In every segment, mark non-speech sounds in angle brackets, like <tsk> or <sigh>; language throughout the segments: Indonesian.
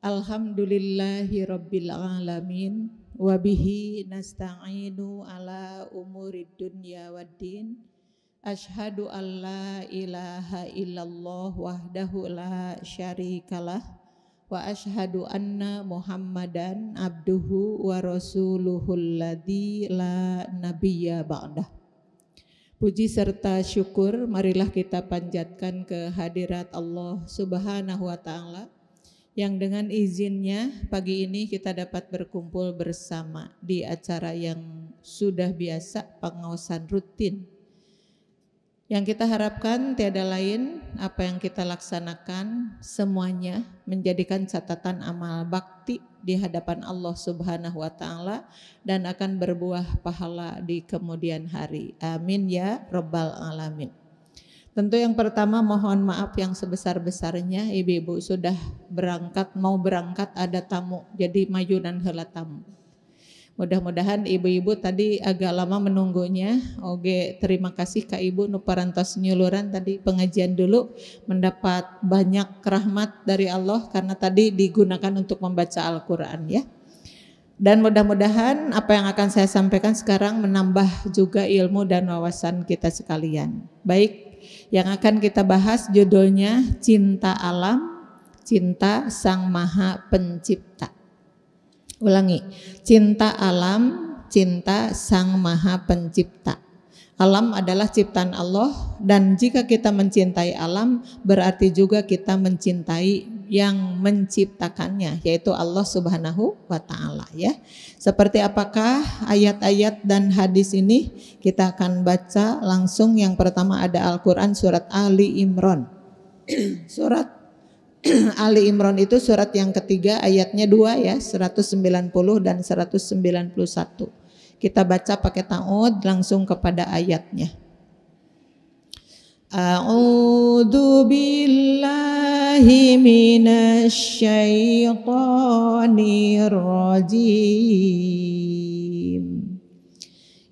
Alhamdulillahi Rabbil Alamin Wabihi nasta'inu ala umuri dunya wa din Ashadu an la ilaha illallah wahdahu la syarikalah Wa ashadu anna muhammadan abduhu wa rasuluhul ladhi la nabiyya ba'dah Puji serta syukur marilah kita panjatkan kehadirat Allah subhanahu wa ta'ala yang dengan izinnya pagi ini kita dapat berkumpul bersama di acara yang sudah biasa pengawasan rutin. Yang kita harapkan tiada lain apa yang kita laksanakan semuanya menjadikan catatan amal bakti di hadapan Allah Subhanahu wa taala dan akan berbuah pahala di kemudian hari. Amin ya Robbal alamin. Tentu yang pertama mohon maaf yang sebesar-besarnya ibu-ibu sudah berangkat mau berangkat ada tamu jadi maju dan hela tamu. Mudah-mudahan ibu-ibu tadi agak lama menunggunya. Oke, terima kasih Kak Ibu Nuparantos Nyuluran tadi pengajian dulu mendapat banyak rahmat dari Allah karena tadi digunakan untuk membaca Al-Qur'an ya. Dan mudah-mudahan apa yang akan saya sampaikan sekarang menambah juga ilmu dan wawasan kita sekalian. Baik, yang akan kita bahas judulnya Cinta Alam, Cinta Sang Maha Pencipta. Ulangi, Cinta Alam, Cinta Sang Maha Pencipta. Alam adalah ciptaan Allah dan jika kita mencintai alam berarti juga kita mencintai yang menciptakannya yaitu Allah Subhanahu wa taala ya. Seperti apakah ayat-ayat dan hadis ini? Kita akan baca langsung yang pertama ada Al-Qur'an surat Ali Imran. <clears throat> surat <clears throat> Ali Imran itu surat yang ketiga ayatnya dua ya 190 dan 191. Kita baca pakai ta'ud langsung kepada ayatnya. A'udhu billahi minasyaitanir rajim.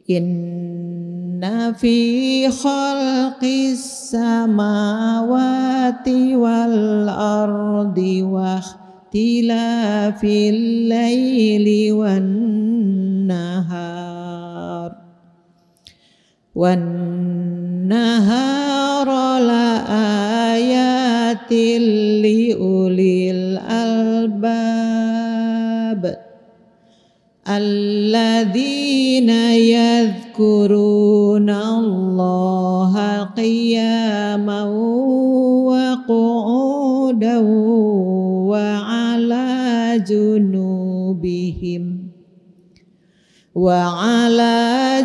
Inna fi khalqis samawati wal ardi wa ikhtilafil laili wan nahar والنهار لآيات لأولي الألباب الذين يذكرون الله قياما وقعودا وعلى جنوبهم وعلى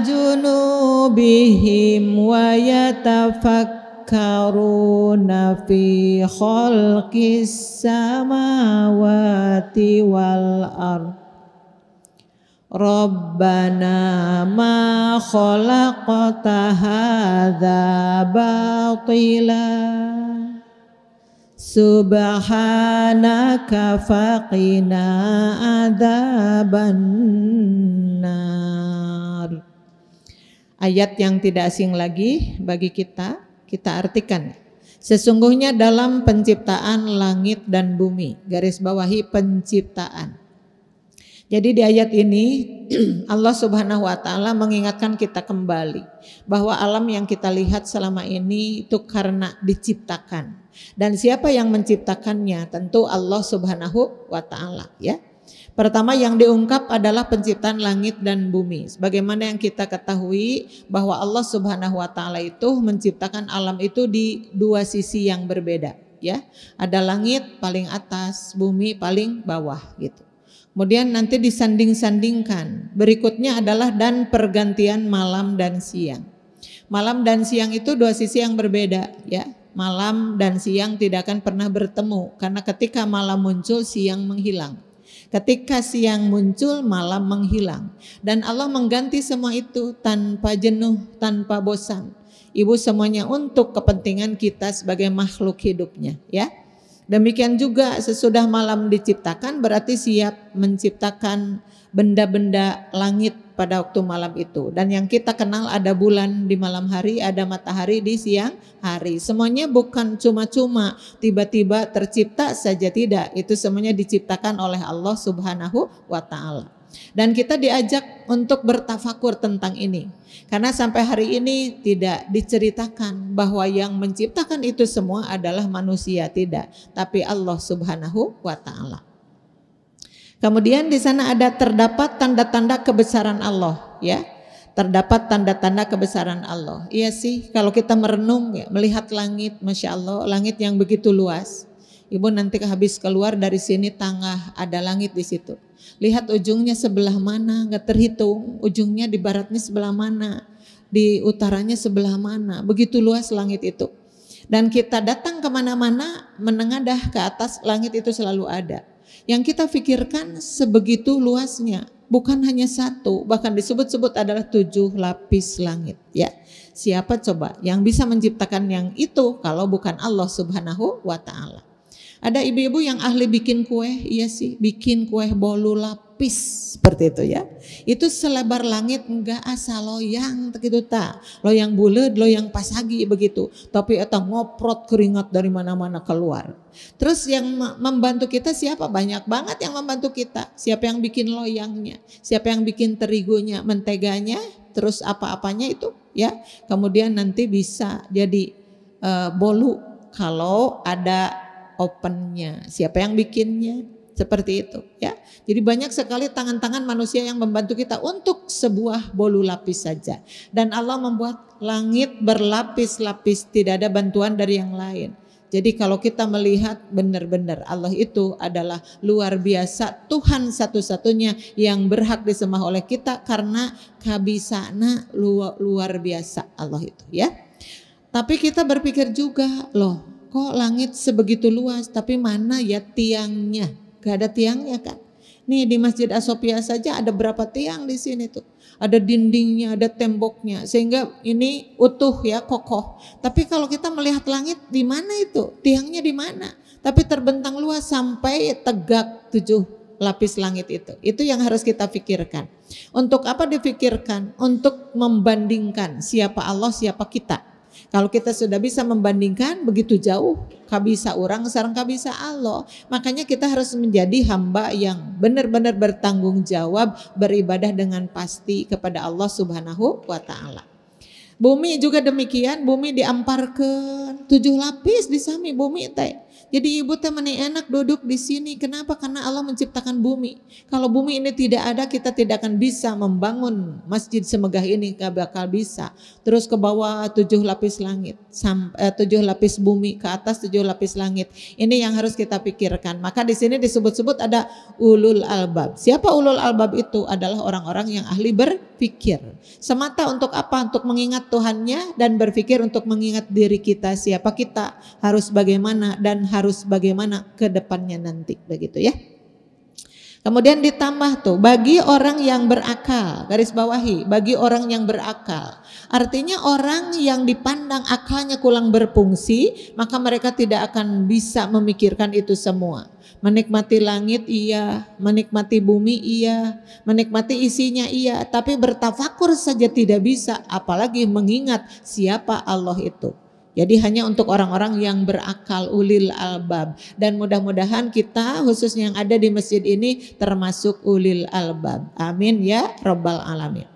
جنوبهم قلوبهم ويتفكرون في خلق السماوات والأرض ربنا ما خلقت هذا باطلا سبحانك فقنا عذاب النار ayat yang tidak asing lagi bagi kita, kita artikan. Sesungguhnya dalam penciptaan langit dan bumi, garis bawahi penciptaan. Jadi di ayat ini <clears throat> Allah Subhanahu wa taala mengingatkan kita kembali bahwa alam yang kita lihat selama ini itu karena diciptakan. Dan siapa yang menciptakannya? Tentu Allah Subhanahu wa taala, ya. Pertama yang diungkap adalah penciptaan langit dan bumi. Sebagaimana yang kita ketahui bahwa Allah Subhanahu wa taala itu menciptakan alam itu di dua sisi yang berbeda, ya. Ada langit paling atas, bumi paling bawah gitu. Kemudian nanti disanding-sandingkan. Berikutnya adalah dan pergantian malam dan siang. Malam dan siang itu dua sisi yang berbeda, ya malam dan siang tidak akan pernah bertemu karena ketika malam muncul siang menghilang. Ketika siang muncul, malam menghilang. Dan Allah mengganti semua itu tanpa jenuh, tanpa bosan. Ibu semuanya untuk kepentingan kita sebagai makhluk hidupnya ya. Demikian juga sesudah malam diciptakan berarti siap menciptakan benda-benda langit pada waktu malam itu. Dan yang kita kenal ada bulan di malam hari, ada matahari di siang hari. Semuanya bukan cuma-cuma tiba-tiba tercipta saja tidak. Itu semuanya diciptakan oleh Allah Subhanahu wa taala. Dan kita diajak untuk bertafakur tentang ini. Karena sampai hari ini tidak diceritakan bahwa yang menciptakan itu semua adalah manusia, tidak, tapi Allah Subhanahu wa taala. Kemudian di sana ada terdapat tanda-tanda kebesaran Allah, ya. Terdapat tanda-tanda kebesaran Allah. Iya sih, kalau kita merenung ya, melihat langit, masya Allah, langit yang begitu luas. Ibu nanti habis keluar dari sini tangah ada langit di situ. Lihat ujungnya sebelah mana, nggak terhitung. Ujungnya di baratnya sebelah mana, di utaranya sebelah mana. Begitu luas langit itu. Dan kita datang kemana-mana, menengadah ke atas langit itu selalu ada yang kita pikirkan sebegitu luasnya bukan hanya satu, bahkan disebut-sebut adalah tujuh lapis langit. Ya, siapa coba yang bisa menciptakan yang itu kalau bukan Allah Subhanahu wa Ta'ala? Ada ibu-ibu yang ahli bikin kue, iya sih, bikin kue bolu lap tipis seperti itu ya. Itu selebar langit enggak asal loyang begitu tak Loyang bulat, loyang pasagi begitu. Tapi itu ngoprot keringat dari mana-mana keluar. Terus yang membantu kita siapa? Banyak banget yang membantu kita. Siapa yang bikin loyangnya? Siapa yang bikin terigunya, menteganya, terus apa-apanya itu ya. Kemudian nanti bisa jadi uh, bolu kalau ada opennya. Siapa yang bikinnya? Seperti itu ya. Jadi banyak sekali tangan-tangan manusia yang membantu kita untuk sebuah bolu lapis saja. Dan Allah membuat langit berlapis-lapis, tidak ada bantuan dari yang lain. Jadi kalau kita melihat benar-benar Allah itu adalah luar biasa Tuhan satu-satunya yang berhak disembah oleh kita karena kabisana luar, luar biasa Allah itu ya. Tapi kita berpikir juga loh kok langit sebegitu luas tapi mana ya tiangnya Gak ada tiangnya kan. Nih di Masjid Asopia saja ada berapa tiang di sini tuh. Ada dindingnya, ada temboknya. Sehingga ini utuh ya, kokoh. Tapi kalau kita melihat langit di mana itu? Tiangnya di mana? Tapi terbentang luas sampai tegak tujuh lapis langit itu. Itu yang harus kita pikirkan. Untuk apa dipikirkan? Untuk membandingkan siapa Allah, siapa kita kalau kita sudah bisa membandingkan begitu jauh, kabisa orang, sekarang kabisa Allah. Makanya kita harus menjadi hamba yang benar-benar bertanggung jawab, beribadah dengan pasti kepada Allah Subhanahu wa taala. Bumi juga demikian, bumi diamparkan tujuh lapis di sami bumi teh. Jadi ibu teh enak duduk di sini. Kenapa? Karena Allah menciptakan bumi. Kalau bumi ini tidak ada, kita tidak akan bisa membangun masjid semegah ini. Gak bakal bisa. Terus ke bawah tujuh lapis langit, eh, tujuh lapis bumi, ke atas tujuh lapis langit. Ini yang harus kita pikirkan. Maka di sini disebut-sebut ada ulul albab. Siapa ulul albab itu? Adalah orang-orang yang ahli berpikir. Semata untuk apa? Untuk mengingat Tuhannya dan berpikir untuk mengingat diri kita. Siapa kita? Harus bagaimana dan harus harus bagaimana ke depannya nanti begitu ya. Kemudian ditambah tuh bagi orang yang berakal, garis bawahi, bagi orang yang berakal. Artinya orang yang dipandang akalnya kurang berfungsi, maka mereka tidak akan bisa memikirkan itu semua. Menikmati langit iya, menikmati bumi iya, menikmati isinya iya, tapi bertafakur saja tidak bisa, apalagi mengingat siapa Allah itu. Jadi hanya untuk orang-orang yang berakal ulil albab dan mudah-mudahan kita khususnya yang ada di masjid ini termasuk ulil albab. Amin ya robbal alamin.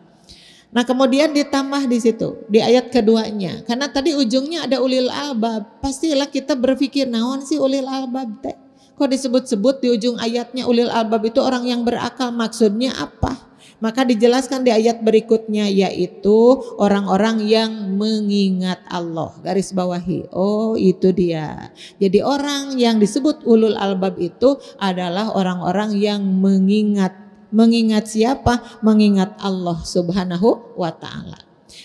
Nah kemudian ditambah di situ di ayat keduanya karena tadi ujungnya ada ulil albab pastilah kita berpikir naon sih ulil albab teh kok disebut-sebut di ujung ayatnya ulil albab itu orang yang berakal maksudnya apa? Maka dijelaskan di ayat berikutnya yaitu orang-orang yang mengingat Allah. Garis bawahi. Oh, itu dia. Jadi orang yang disebut ulul albab itu adalah orang-orang yang mengingat mengingat siapa? Mengingat Allah Subhanahu wa taala.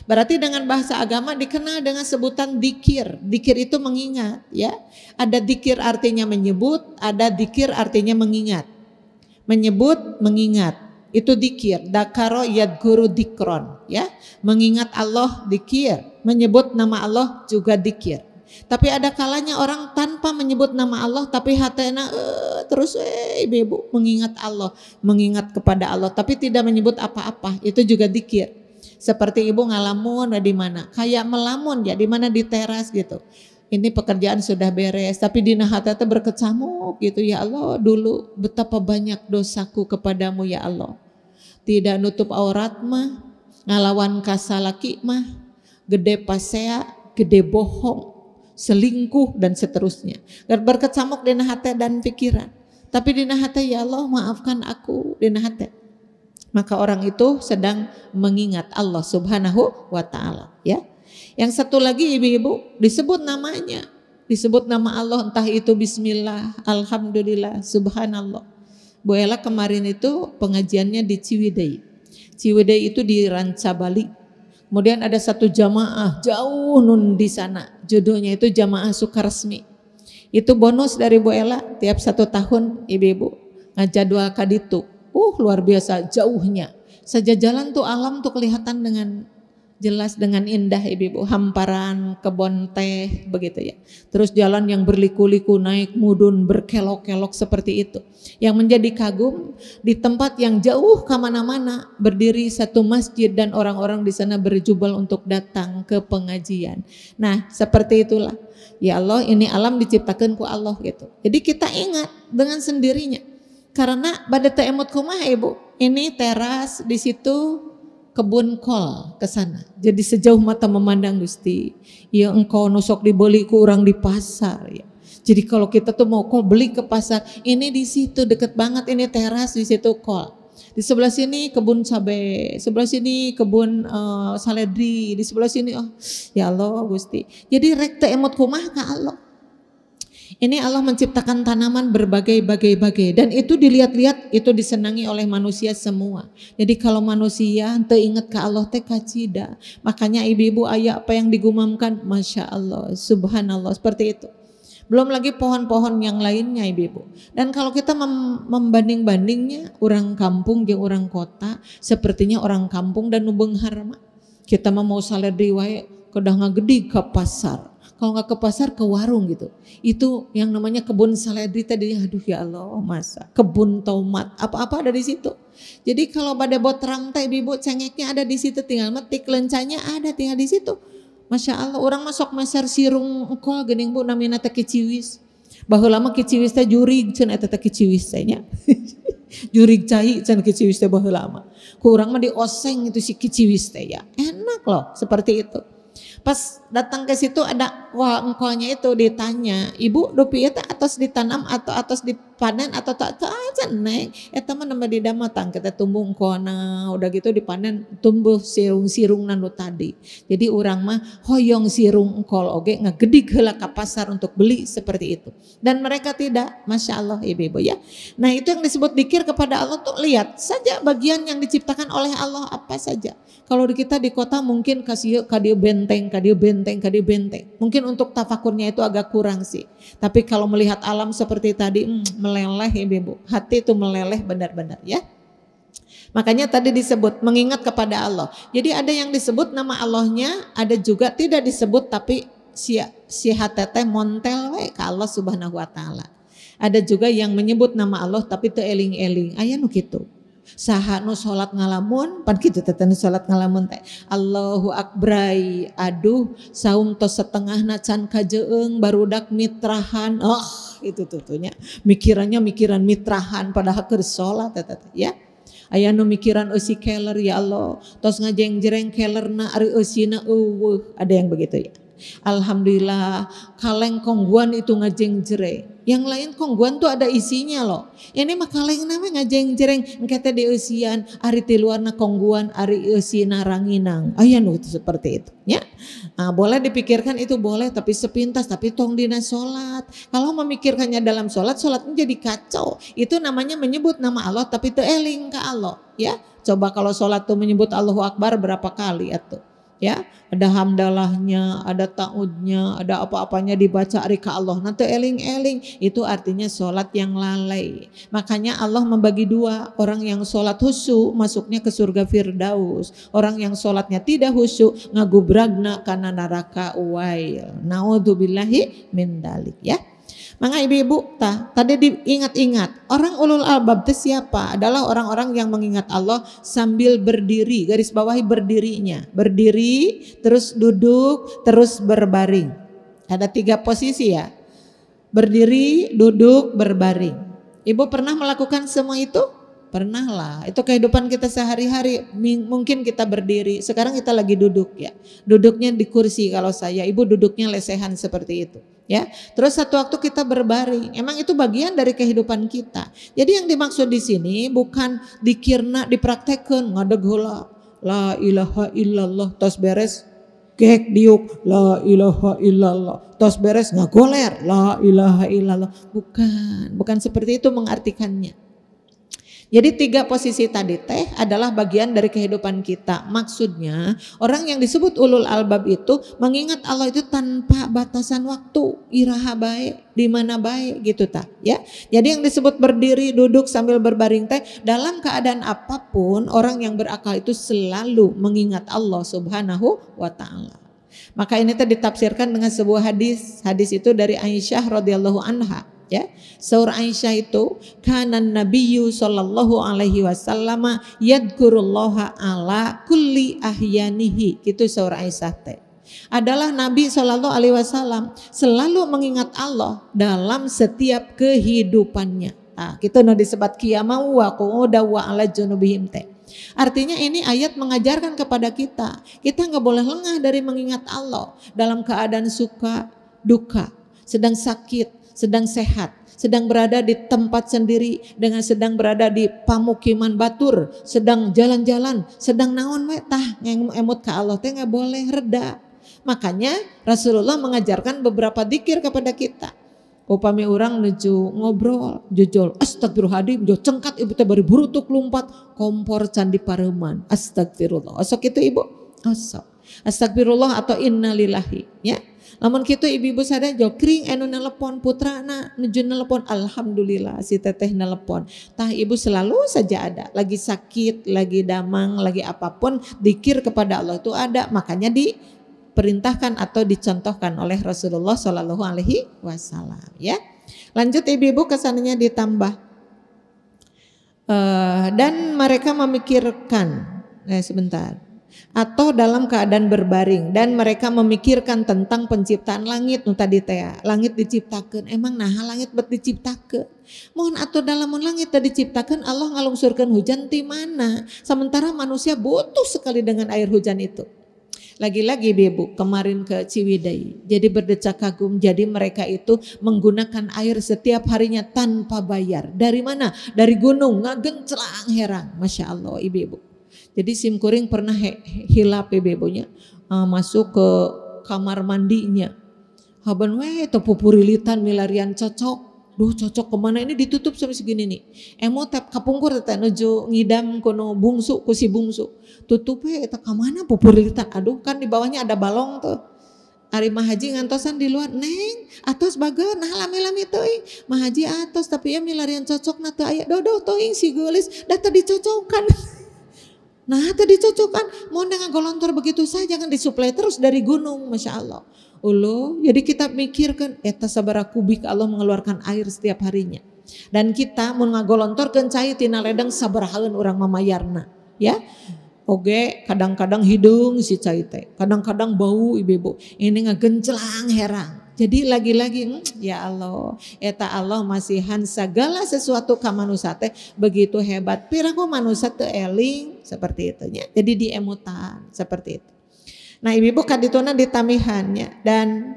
Berarti dengan bahasa agama dikenal dengan sebutan dikir. Dikir itu mengingat ya. Ada dikir artinya menyebut, ada dikir artinya mengingat. Menyebut, mengingat itu dikir. Dakaro yad guru dikron. Ya. Mengingat Allah dikir. Menyebut nama Allah juga dikir. Tapi ada kalanya orang tanpa menyebut nama Allah tapi hatena uh, terus eh ibu, mengingat Allah, mengingat kepada Allah tapi tidak menyebut apa-apa. Itu juga dikir. Seperti ibu ngalamun di mana? Kayak melamun ya di mana di teras gitu. Ini pekerjaan sudah beres tapi di hati berkecamuk gitu ya Allah dulu betapa banyak dosaku kepadamu ya Allah tidak nutup aurat mah, ngalawan kasalaki mah, gede pasea, gede bohong, selingkuh dan seterusnya. Berkat samok dina hati dan pikiran. Tapi dina hati ya Allah maafkan aku dina hati. Maka orang itu sedang mengingat Allah Subhanahu wa taala, ya. Yang satu lagi ibu-ibu disebut namanya, disebut nama Allah entah itu bismillah, alhamdulillah, subhanallah. Bu Ella kemarin itu pengajiannya di Ciwidey. Ciwidey itu di Ranca Bali. Kemudian ada satu jamaah jauh nun di sana. Judulnya itu jamaah Sukaresmi. Itu bonus dari Bu Ella tiap satu tahun ibu-ibu ngajadwal kaditu. Uh luar biasa jauhnya. Saja jalan tuh alam tuh kelihatan dengan jelas dengan indah ibu-ibu hamparan kebun teh begitu ya terus jalan yang berliku-liku naik mudun berkelok-kelok seperti itu yang menjadi kagum di tempat yang jauh kemana-mana berdiri satu masjid dan orang-orang di sana berjubel untuk datang ke pengajian nah seperti itulah ya Allah ini alam diciptakan ku Allah gitu jadi kita ingat dengan sendirinya karena pada teemot kumah ibu ini teras di situ kebun kol ke sana. Jadi sejauh mata memandang Gusti, ya engkau nusok dibeli ku orang di pasar ya. Jadi kalau kita tuh mau kol beli ke pasar, ini di situ deket banget ini teras di situ kol. Di sebelah sini kebun cabe, sebelah sini kebun uh, saledri, di sebelah sini oh ya Allah Gusti. Jadi rekte emot kumah ka Allah. Ini Allah menciptakan tanaman berbagai-bagai-bagai dan itu dilihat-lihat itu disenangi oleh manusia semua. Jadi kalau manusia teringat ke Allah teh kacida. Makanya ibu-ibu ayah apa yang digumamkan, masya Allah, subhanallah seperti itu. Belum lagi pohon-pohon yang lainnya ibu-ibu. Dan kalau kita mem membanding-bandingnya orang kampung dengan orang kota, sepertinya orang kampung dan nubeng harma. Kita mau saler diwae kedah ngagedi ke pasar kalau nggak ke pasar ke warung gitu. Itu yang namanya kebun seledri tadi, aduh ya Allah oh, masa kebun tomat apa-apa ada di situ. Jadi kalau pada terang teh bibu cengeknya ada di situ tinggal metik lencanya ada tinggal di situ. Masya Allah orang masuk masar sirung kok gening bu namanya teh kiciwis. Bahwa lama kiciwis teh juri cen eta teh kiciwis tehnya. <laughs> jurig cai cen kiciwis teh bahwa lama. Kurang mah dioseng itu si kiciwis teh ya. Enak loh seperti itu. Pas datang ke situ ada wah itu ditanya ibu dupi itu atas ditanam atau atas dipanen atau tak tak neng ya teman nama di damatang kita tumbuh kona udah gitu dipanen tumbuh sirung-sirung nanu tadi jadi orang mah hoyong sirung engkol oke ngegedig gelak ke pasar untuk beli seperti itu dan mereka tidak masya Allah ibu-ibu ya nah itu yang disebut dikir kepada Allah untuk lihat saja bagian yang diciptakan oleh Allah apa saja kalau di kita di kota mungkin kasih kadio benteng kadio benteng benteng-kali benteng. Mungkin untuk tafakurnya itu agak kurang sih. Tapi kalau melihat alam seperti tadi, hmm, meleleh ya, bu Hati itu meleleh benar-benar ya. Makanya tadi disebut mengingat kepada Allah. Jadi ada yang disebut nama Allahnya, ada juga tidak disebut tapi si, si hatete montel we ke Allah subhanahu wa ta'ala. Ada juga yang menyebut nama Allah tapi itu eling-eling. Ayah nu gitu sahanu salat ngalamun pan kitu teten salat ngalamun teh Allahu akbrai aduh saum tos setengahna can kajeung barudak mitrahan oh itu tutunya mikirannya mikiran mitrahan padahal keur salat ya aya nu mikiran eusi keler ya Allah tos ngajeng jereng kelerna ari eusina eueuh ada yang begitu ya Alhamdulillah kaleng kongguan itu ngajeng jere. Yang lain kongguan tuh ada isinya loh. Ya, ini mah kaleng nama ngajeng jereng. Ngkete di usian ari na kongguan ari usina ranginang. Oh Ayah ya nu seperti itu. Ya. Nah, boleh dipikirkan itu boleh tapi sepintas tapi tong dina sholat. Kalau memikirkannya dalam sholat, sholatnya jadi kacau. Itu namanya menyebut nama Allah tapi itu ke Allah. Ya. Coba kalau sholat tuh menyebut Allahu Akbar berapa kali atau ya ada hamdalahnya, ada ta'udnya, ada apa-apanya dibaca rika Allah. Nanti eling-eling itu artinya sholat yang lalai. Makanya Allah membagi dua, orang yang sholat husu masuknya ke surga firdaus. Orang yang sholatnya tidak husu ngagubragna karena neraka uwail. Naudzubillahi min dalik ya. Maka ibu-ibu ta, tadi diingat-ingat orang ulul albab itu siapa? Adalah orang-orang yang mengingat Allah sambil berdiri, garis bawahi berdirinya. Berdiri, terus duduk, terus berbaring. Ada tiga posisi ya. Berdiri, duduk, berbaring. Ibu pernah melakukan semua itu? Pernah lah, itu kehidupan kita sehari-hari. Mungkin kita berdiri, sekarang kita lagi duduk ya. Duduknya di kursi kalau saya, ibu duduknya lesehan seperti itu ya. Terus satu waktu kita berbaring. Emang itu bagian dari kehidupan kita. Jadi yang dimaksud di sini bukan dikirna dipraktekkan ngadeg lah La ilaha illallah tos beres kek diuk la ilaha illallah tos beres ngagoler la ilaha illallah bukan bukan seperti itu mengartikannya jadi tiga posisi tadi teh adalah bagian dari kehidupan kita. Maksudnya orang yang disebut ulul albab itu mengingat Allah itu tanpa batasan waktu, iraha baik, di mana baik gitu tak ya. Jadi yang disebut berdiri, duduk sambil berbaring teh dalam keadaan apapun orang yang berakal itu selalu mengingat Allah Subhanahu wa taala. Maka ini teh ditafsirkan dengan sebuah hadis. Hadis itu dari Aisyah radhiyallahu anha ya. Saur Aisyah itu karena nabiyyu sallallahu alaihi wasallam yadkurullaha ala kulli ahyanihi. Itu Saur Aisyah teh. Adalah Nabi Shallallahu Alaihi Wasallam selalu mengingat Allah dalam setiap kehidupannya. Nah, kita gitu nu disebut kiamau wa wa ala junubihim teh. Artinya ini ayat mengajarkan kepada kita, kita nggak boleh lengah dari mengingat Allah dalam keadaan suka, duka, sedang sakit, sedang sehat, sedang berada di tempat sendiri, dengan sedang berada di pamukiman batur, sedang jalan-jalan, sedang naon metah, yang emot ke Allah teh nggak boleh reda. Makanya Rasulullah mengajarkan beberapa dikir kepada kita. Upami orang nuju ngobrol, jojol, astagfirullahaladzim, jo cengkat ibu teh baru burutuk lumpat, kompor candi pareman, astagfirullah. Asok itu ibu, asok. Astagfirullah atau innalillahi, ya namun kita ibu-ibu sadar kering kering anu nelpon na nuju nelpon alhamdulillah si teteh nelpon. Tah ibu selalu saja ada. Lagi sakit, lagi damang, lagi apapun dikir kepada Allah itu ada. Makanya di diperintahkan atau dicontohkan oleh Rasulullah Shallallahu Alaihi Wasallam. Ya, lanjut ibu-ibu kesannya ditambah uh, dan mereka memikirkan. Eh, sebentar atau dalam keadaan berbaring dan mereka memikirkan tentang penciptaan langit nu tadi teh langit diciptakan emang nah langit bet diciptakan mohon atau dalam langit tadi diciptakan Allah ngalungsurkan hujan di mana sementara manusia butuh sekali dengan air hujan itu lagi-lagi bebu kemarin ke Ciwidey. Jadi berdecak kagum. Jadi mereka itu menggunakan air setiap harinya tanpa bayar. Dari mana? Dari gunung. ngagencelang herang. Masya Allah Ibu-Ibu. Jadi sim kuring pernah he, hilap bebonya uh, masuk ke kamar mandinya. Haban weh tepu purilitan milarian cocok. Duh cocok kemana ini ditutup sampai segini nih. Emo tap kapungkur teteh nuju ngidam kono bungsu kusi bungsu. Tutup weh tak kemana pupurilitan. Aduh kan di bawahnya ada balong tuh. Ari mahaji ngantosan di luar neng atos bager nah lami lami toing. mahaji atos tapi ya milarian cocok nato ayak aya dodo toing si gulis. da dicocokkan <laughs> Nah tadi cocok kan mau dengan golontor begitu saja kan disuplai terus dari gunung Masya Allah. Ulo, jadi kita mikirkan eta ya, sabara kubik Allah mengeluarkan air setiap harinya. Dan kita mau ngagolontor kencai tina sabar halen orang mamayarna. Ya, oke kadang-kadang hidung si cai teh, kadang-kadang bau ibu-ibu. Ini ngagencelang herang. Jadi lagi-lagi hmm, ya Allah, eta Allah masihan segala sesuatu ka manusia teh begitu hebat. Piraku manusia teu eling seperti itunya. Jadi diemutan seperti itu. Nah, ibu-ibu kadituna ditamihannya dan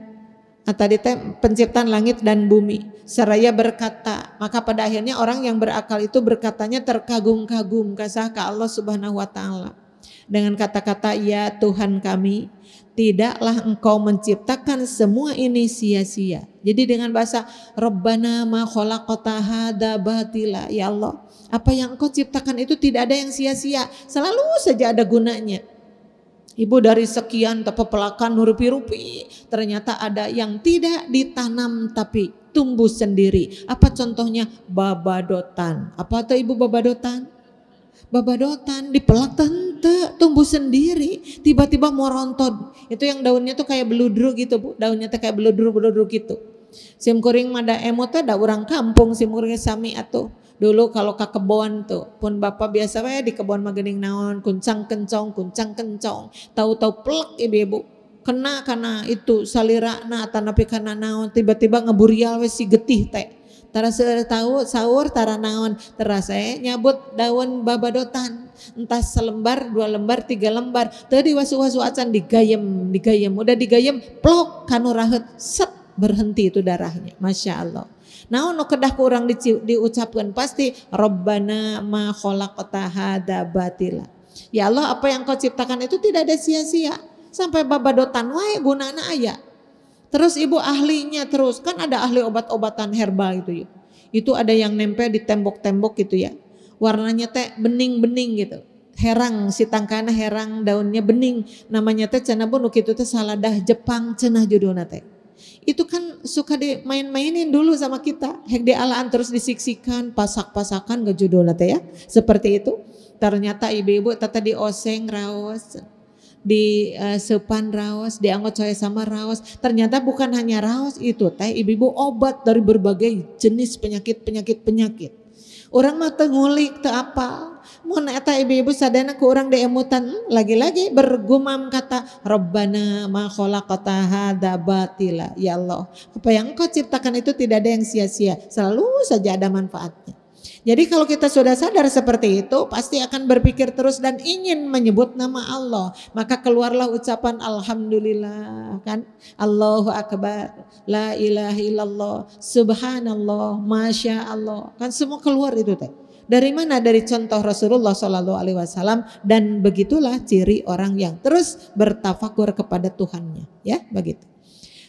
ah, tadi teh penciptaan langit dan bumi seraya berkata maka pada akhirnya orang yang berakal itu berkatanya terkagum-kagum kasah ke Allah Subhanahu wa taala dengan kata-kata ya Tuhan kami tidaklah engkau menciptakan semua ini sia-sia. Jadi dengan bahasa Rabbana ma khalaqata hadza batila. Ya Allah, apa yang engkau ciptakan itu tidak ada yang sia-sia. Selalu saja ada gunanya. Ibu dari sekian pelakan rupi-rupi ternyata ada yang tidak ditanam tapi tumbuh sendiri. Apa contohnya babadotan? Apa itu ibu babadotan? babadotan, dipelak tente, tumbuh sendiri, tiba-tiba morontod. Itu yang daunnya tuh kayak beludru gitu bu, daunnya tuh kayak beludru-beludru gitu. Sim kuring mada emot ada orang kampung, sim kuring sami atau Dulu kalau ke kebon tuh, pun bapak biasa ya di kebon magening naon, kuncang kencong, kuncang kencong. Tahu-tahu pelak ibu-ibu, kena karena itu salirakna na atau karena naon tiba-tiba ngeburial wes si getih teh Tara tahu sahur tara naon terasa nyabut daun babadotan entah selembar dua lembar tiga lembar tadi wasu wasu acan digayem digayem udah digayem plok kanu rahet set berhenti itu darahnya masya Allah Nah, no kedah kurang di, diucapkan pasti Robbana ma kholakotahada batila. Ya Allah, apa yang kau ciptakan itu tidak ada sia-sia. Sampai babadotan wae gunana ayah. Terus ibu ahlinya terus, kan ada ahli obat-obatan herbal gitu ya. Itu ada yang nempel di tembok-tembok gitu ya. Warnanya teh bening-bening gitu. Herang, si tangkana herang daunnya bening. Namanya teh cenah pun gitu teh saladah Jepang cenah judulnya teh. Itu kan suka main mainin dulu sama kita. Hek di alaan terus disiksikan, pasak-pasakan ke judulnya teh ya. Seperti itu. Ternyata ibu-ibu tata dioseng raos di uh, Sepan Raos, anggot saya sama Raos. Ternyata bukan hanya Raos itu teh ibu-ibu obat dari berbagai jenis penyakit-penyakit penyakit. Orang mah tengulik tuh apa. mau neta ibu-ibu sadana ke orang diemutan emutan hmm, lagi-lagi bergumam kata robbana ma kota hadza batila. Ya Allah, apa yang kau ciptakan itu tidak ada yang sia-sia. Selalu saja ada manfaatnya. Jadi kalau kita sudah sadar seperti itu pasti akan berpikir terus dan ingin menyebut nama Allah. Maka keluarlah ucapan Alhamdulillah kan. Allahu Akbar. La ilaha illallah. Subhanallah. Masya Allah. Kan semua keluar itu teh. Dari mana? Dari contoh Rasulullah Shallallahu Alaihi Wasallam dan begitulah ciri orang yang terus bertafakur kepada Tuhannya, ya begitu.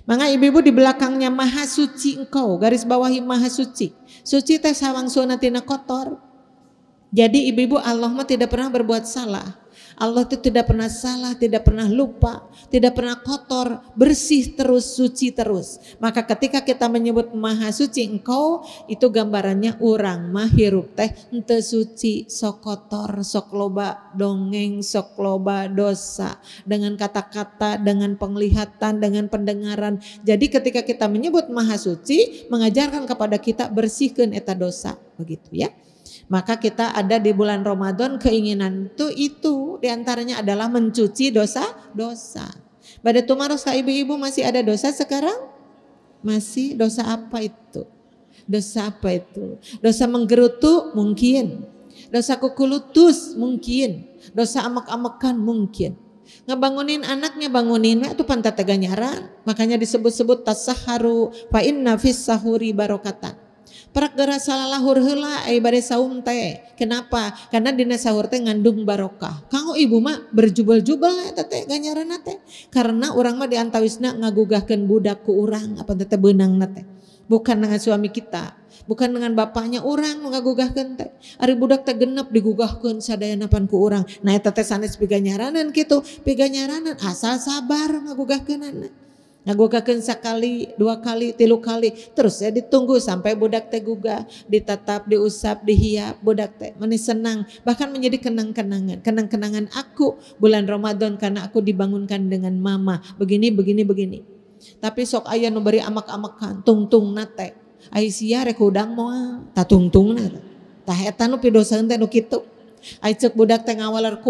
Maka ibu-ibu di belakangnya maha suci engkau, garis bawahi maha suci. Suci teh sawang suana tina kotor. Jadi ibu-ibu Allah mah tidak pernah berbuat salah. Allah itu tidak pernah salah, tidak pernah lupa, tidak pernah kotor, bersih terus, suci terus. Maka ketika kita menyebut maha suci engkau, itu gambarannya orang mahirup teh ente suci, sok kotor, sok loba dongeng, sok loba dosa. Dengan kata-kata, dengan penglihatan, dengan pendengaran. Jadi ketika kita menyebut maha suci, mengajarkan kepada kita bersihkan eta dosa. Begitu ya. Maka kita ada di bulan Ramadan keinginan itu itu diantaranya adalah mencuci dosa-dosa. Pada tumaros kak ibu-ibu masih ada dosa sekarang? Masih dosa apa itu? Dosa apa itu? Dosa menggerutu mungkin. Dosa kukulutus mungkin. Dosa amek-amekan mungkin. Ngebangunin anaknya bangunin itu pantat teganyaran. Makanya disebut-sebut tasaharu fa inna fis sahuri barokatan prakgara salah lahur hela ibadah saum teh. Kenapa? Karena dina sahur teh ngandung barokah. Kanggo ibu mah berjubel-jubel eta teh ganyaranna teh. Karena orang mah diantawisna ngagugahkan budak ku orang apa teteh benang teh. Bukan dengan suami kita, bukan dengan bapaknya orang ngagugahkan. teh. Ari budak teh genep digugahkan sadayana pan ku orang. Nah eta teh sanes gitu kitu, piganyaranan asal sabar ngagugahkeunana ngagogakeun sakali, dua kali, tilu kali, terus ya ditunggu sampai budak teh guga, ditatap, diusap, dihiap budak teh meni senang, bahkan menjadi kenang-kenangan, kenang-kenangan aku bulan Ramadan karena aku dibangunkan dengan mama, begini begini begini. Tapi sok ayah nu amak amak-amakan, tungtung nate. Aisyah rek udang moal, tatungtung nate. Tah eta nu pidoseun teh nu kitu. Ai cek budak teh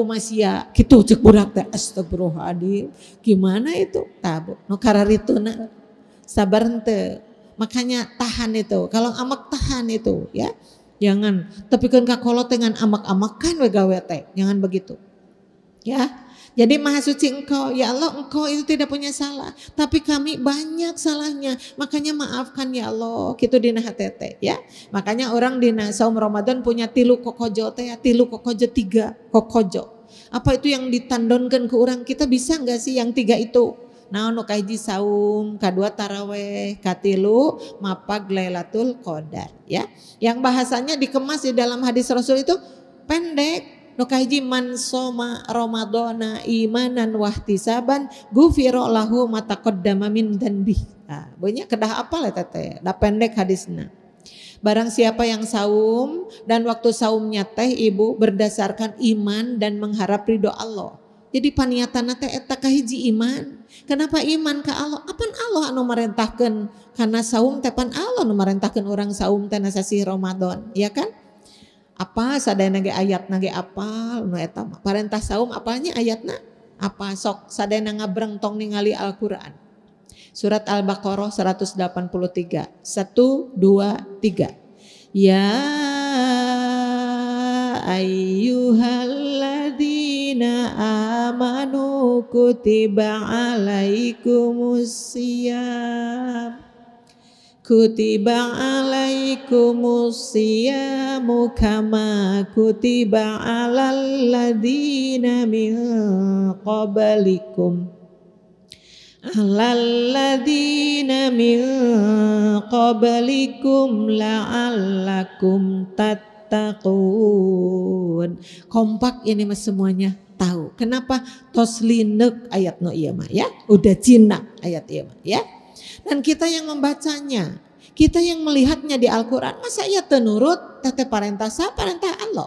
masih ya, Kitu cek budak teh astagfirullahaladzim. Gimana itu? Tabu. itu kararituna. Sabar ente. Makanya tahan itu. Kalau amak tahan itu ya. Jangan. Tapi kan kakolot dengan amak-amakan we Jangan begitu. Ya. Jadi maha suci engkau, ya Allah engkau itu tidak punya salah. Tapi kami banyak salahnya, makanya maafkan ya Allah. Gitu dina hatete ya. Makanya orang dina saum Ramadan punya tilu kokojo ya, tilu kokojo tiga kokojo. Apa itu yang ditandonkan ke orang kita bisa nggak sih yang tiga itu? Nah, nu kahiji saum, kedua taraweh, katilu mapag lelatul kodar, ya. Yang bahasanya dikemas di dalam hadis Rasul itu pendek Nukaiji man soma Ramadana imanan wahtisaban gufiro lahu mata qaddama min bih. Nah, bunyinya kedah apa lah tete, dah pendek hadisnya. Barang siapa yang saum dan waktu saumnya teh ibu berdasarkan iman dan mengharap ridho Allah. Jadi paniatan teh etakah hiji iman. Kenapa iman ke Allah? Apaan Allah anu merentahkan karena saum tepan Allah anu merentahkan orang saum teh nasasih Ramadan, ya kan? apa sadaya nage ayat nage apa nu eta parentah saum apanya ayatna apa sok sadaya ngabreng tong ningali Al-Qur'an Surat Al-Baqarah 183 1 2 3 Ya ayyuhalladzina amanu kutiba alaikumus siyam Kutiba alaikumusiyamu kama kutiba alal ladina min qablikum alal ladina min qablikum la'allakum tattaqun kompak ini mas semuanya tahu kenapa toslinek ayat no iya mah ya udah jinak ayat iya mah ya dan kita yang membacanya, kita yang melihatnya di Al-Quran, masa ia tenurut tete parentah sah parentah Allah.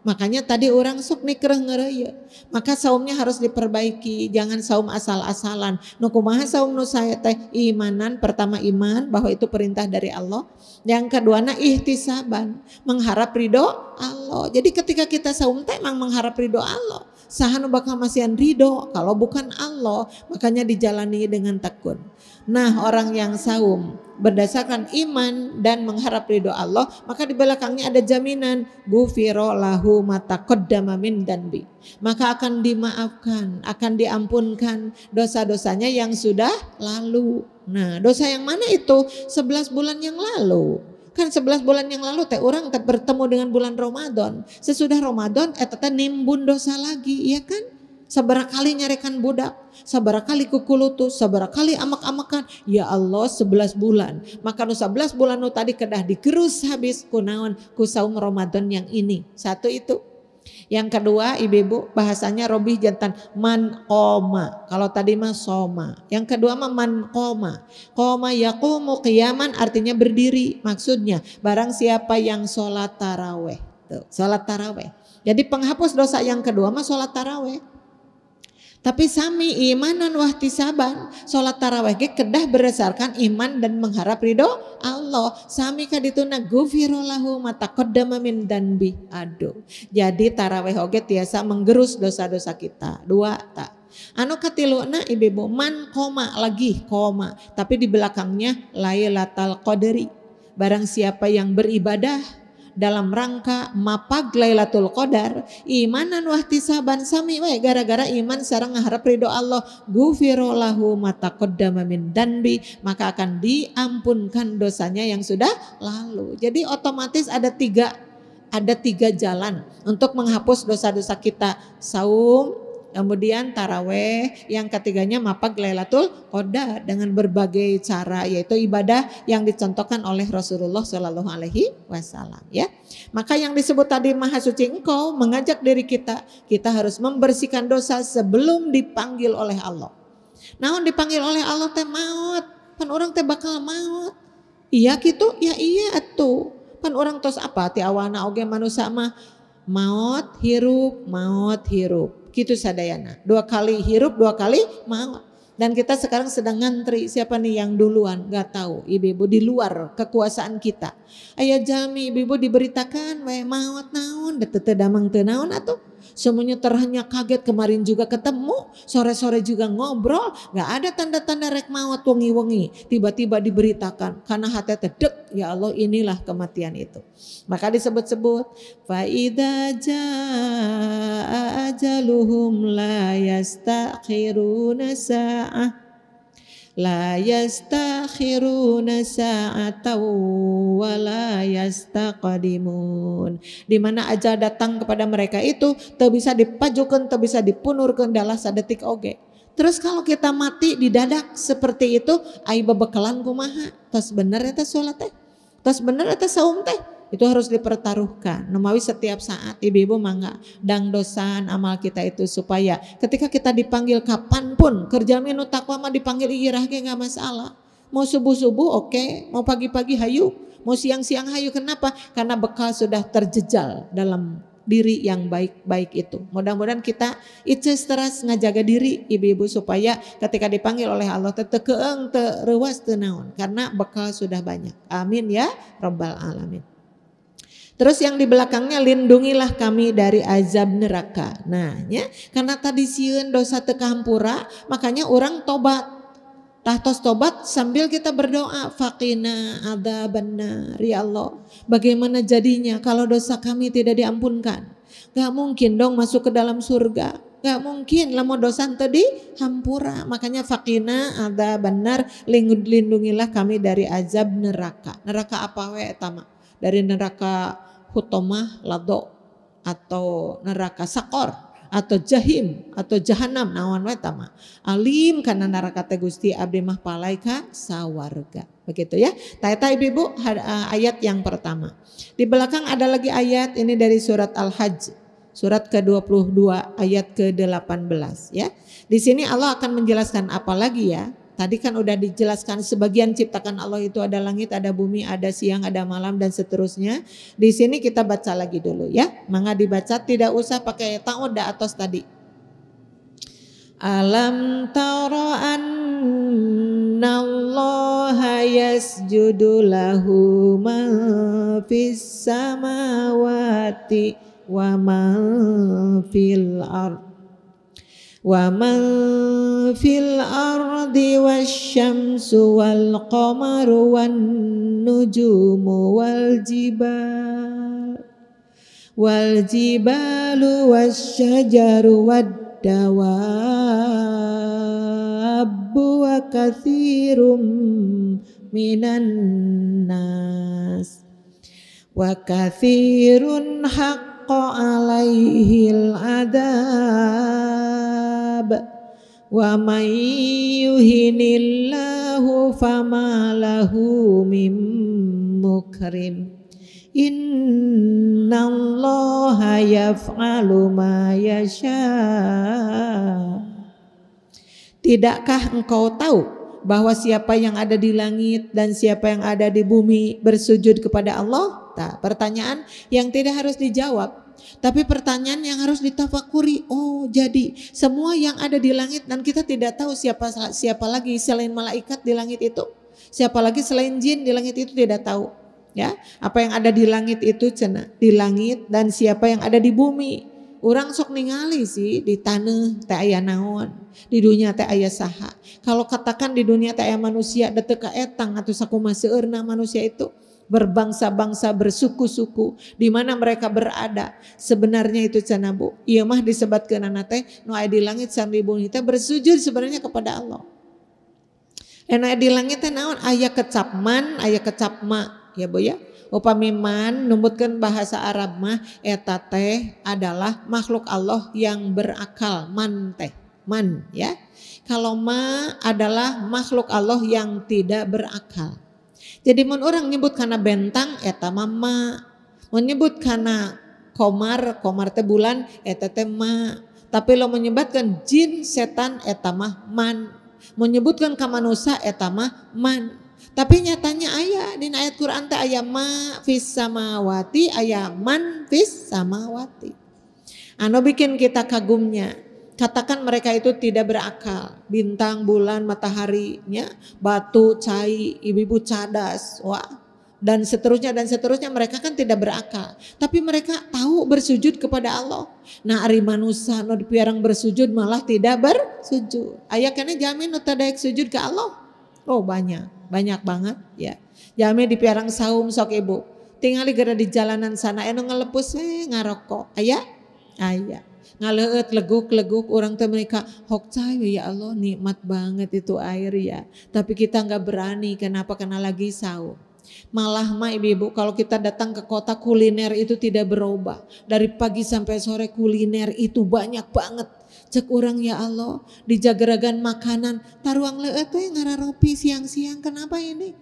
Makanya tadi orang suk nih kereh ngereye. Maka saumnya harus diperbaiki. Jangan saum asal-asalan. Nukumaha saum nusaya imanan. Pertama iman bahwa itu perintah dari Allah. Yang kedua na ihtisaban. Mengharap ridho Allah. Jadi ketika kita saum teh emang mengharap ridho Allah. Sahanu bakal masihan ridho. Kalau bukan Allah. Makanya dijalani dengan tekun. Nah orang yang saum berdasarkan iman dan mengharap ridho Allah, maka di belakangnya ada jaminan gufiro lahu mata dan bi Maka akan dimaafkan, akan diampunkan dosa-dosanya yang sudah lalu. Nah, dosa yang mana itu? sebelas bulan yang lalu. Kan sebelas bulan yang lalu teh orang bertemu dengan bulan Ramadan. Sesudah Ramadan eh nimbun dosa lagi, ya kan? sabara kali nyarekan budak, sabara kali kukulutu, sabara kali amak-amakan. Ya Allah sebelas bulan. Maka nu 11 bulan nu tadi kedah digerus habis kunaon ku saum Ramadan yang ini. Satu itu. Yang kedua ibu-ibu bahasanya robih jantan man koma. Kalau tadi mah soma. Yang kedua mah man koma. Koma yakumu kiaman artinya berdiri. Maksudnya barang siapa yang sholat taraweh. Tuh, sholat taraweh. Jadi penghapus dosa yang kedua mah sholat taraweh. Tapi sami imanan saban sholat taraweh ke kedah berdasarkan iman dan mengharap ridho Allah. Sami kadituna gufirullahu mata kodama min danbi. Aduh. Jadi taraweh oge tiasa menggerus dosa-dosa kita. Dua tak. Anu katiluna ibu man koma lagi koma. Tapi di belakangnya layelatal qadri. Barang siapa yang beribadah dalam rangka mapag Lailatul Qadar imanan wahtisaban sami wae gara-gara iman sareng ngarep ridho Allah gufiro lahu mata qaddama min danbi maka akan diampunkan dosanya yang sudah lalu. Jadi otomatis ada tiga ada tiga jalan untuk menghapus dosa-dosa kita. Saum, kemudian taraweh, yang ketiganya mapag Lailatul koda dengan berbagai cara yaitu ibadah yang dicontohkan oleh Rasulullah Shallallahu alaihi wasallam ya. Maka yang disebut tadi Maha Suci Engkau mengajak diri kita kita harus membersihkan dosa sebelum dipanggil oleh Allah. Naon dipanggil oleh Allah teh maut, pan orang teh bakal maut. Iya gitu, ya iya tuh Pan orang tos apa Tiawana awana oge manusia mah maut hirup, maut hirup. Gitu sadayana. Dua kali hirup, dua kali mau. Dan kita sekarang sedang ngantri siapa nih yang duluan gak tahu ibu-ibu di luar kekuasaan kita. Ayah jami ibu-ibu diberitakan we maut naon da teu damang tenaun atuh Semuanya terhanya kaget kemarin juga ketemu, sore-sore juga ngobrol, nggak ada tanda-tanda rek mawat wengi-wengi. Tiba-tiba diberitakan karena hati tedek, ya Allah inilah kematian itu. Maka disebut-sebut faida ajaluhum la yastakhiruna sa'ah La yastakhiruna sa'atan wa la yastaqadimun. Di mana ajal datang kepada mereka itu teu bisa dipajukeun, teu bisa dipunurkeun dalam sadetik oge. Terus kalau kita mati didadak seperti itu, ai bebekalan kumaha? Tos bener eta salat teh? Tos bener eta saum teh? Itu harus dipertaruhkan. Nomawi setiap saat ibu-ibu mangga dang dosan amal kita itu supaya ketika kita dipanggil kapanpun kerja minu takwa mah dipanggil irah ke nggak masalah. Mau subuh-subuh oke, okay. mau pagi-pagi hayu, mau siang-siang hayu. Kenapa? Karena bekal sudah terjejal dalam diri yang baik-baik itu. Mudah-mudahan kita itu teras ngajaga diri ibu-ibu supaya ketika dipanggil oleh Allah tetekeeng terewas tenaun karena bekal sudah banyak. Amin ya Robbal alamin. Terus yang di belakangnya lindungilah kami dari azab neraka. Nah, ya, karena tadi siun dosa tekampura, makanya orang tobat. Tahtos tobat sambil kita berdoa, fakina ada benar ya Allah. Bagaimana jadinya kalau dosa kami tidak diampunkan? Gak mungkin dong masuk ke dalam surga. Gak mungkin lah mau dosa tadi hampura. Makanya fakina ada benar lindungilah kami dari azab neraka. Neraka apa we etama? Dari neraka Kutomah lado atau neraka sakor atau jahim atau jahanam nawan wetama alim karena neraka teh Gusti abdi mah palaika sawarga begitu ya taeta ibu-ibu ayat yang pertama di belakang ada lagi ayat ini dari surat al-hajj surat ke-22 ayat ke-18 ya di sini Allah akan menjelaskan apa lagi ya Tadi kan udah dijelaskan sebagian ciptakan Allah itu ada langit, ada bumi, ada siang, ada malam dan seterusnya. Di sini kita baca lagi dulu ya. Mangga dibaca tidak usah pakai ta'udda atas tadi. Alam tara Allah yasjudu lahu man fis samawati wa man fil ardh ومن في الأرض والشمس والقمر والنجوم والجبال والجبال والشجر والدواب وكثير من الناس وكثير حق haqqo alaihil adab wa may yuhinillahu fama lahu mim mukrim innallaha yaf'alu ma yasha tidakkah engkau tahu bahwa siapa yang ada di langit dan siapa yang ada di bumi bersujud kepada Allah? Nah, pertanyaan yang tidak harus dijawab, tapi pertanyaan yang harus ditafakuri, oh jadi semua yang ada di langit dan kita tidak tahu siapa siapa lagi selain malaikat di langit itu, siapa lagi selain jin di langit itu tidak tahu. Ya, apa yang ada di langit itu cenah di langit dan siapa yang ada di bumi. Orang sok ningali sih di tanah teh ayah naon, di dunia teh ayah sahak kalau katakan di dunia tak manusia teka etang atau sakuma seurna manusia itu berbangsa-bangsa bersuku-suku di mana mereka berada sebenarnya itu canabu iya mah disebat ke nanate teh no di langit bunyi kita bersujud sebenarnya kepada Allah dan di langit naon ayah kecapman ayah kecapma ya bu ya upamiman numbutkan bahasa Arab mah etate adalah makhluk Allah yang berakal man teh man ya kalau ma adalah makhluk Allah yang tidak berakal. Jadi mun orang nyebut karena bentang eta mama, Menyebut karena komar, komar tebulan, bulan eta Tapi lo menyebutkan jin, setan eta mah man. Menyebutkan kamanusa manusia eta mah man. Tapi nyatanya ayah di ayat Quran teh ayah ma fis wati, ayah man fis wati. Ano bikin kita kagumnya Katakan mereka itu tidak berakal. Bintang, bulan, mataharinya, batu, cai, ibu-ibu cadas, wah. Dan seterusnya dan seterusnya mereka kan tidak berakal. Tapi mereka tahu bersujud kepada Allah. Nah ari manusia no piarang bersujud malah tidak bersujud. Ayah karena jamin no yang sujud ke Allah. Oh banyak, banyak banget ya. Jamin di piarang saum sok ibu. Tinggali gara di jalanan sana eno ngelepus eh, ngarokok. Ayah, ayah ngaleut leguk-leguk orang tuh mereka hok cayu ya Allah nikmat banget itu air ya. Tapi kita nggak berani kenapa karena lagi sahur. Malah mah ibu-ibu kalau kita datang ke kota kuliner itu tidak berubah. Dari pagi sampai sore kuliner itu banyak banget. Cek orang ya Allah di jageragan makanan taruang leut teh ngararopi siang-siang kenapa ini?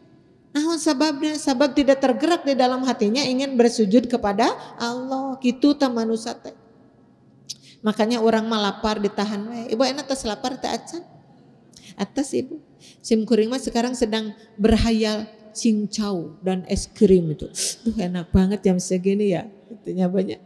Nah sebabnya sebab tidak tergerak di dalam hatinya ingin bersujud kepada Allah. Gitu teman manusia Makanya orang mah lapar ditahan we. Ibu enak atas lapar teh acan? Atas ibu. Sim kuring mah sekarang sedang berhayal cincau dan es krim itu. tuh enak banget jam segini ya. Itunya banyak.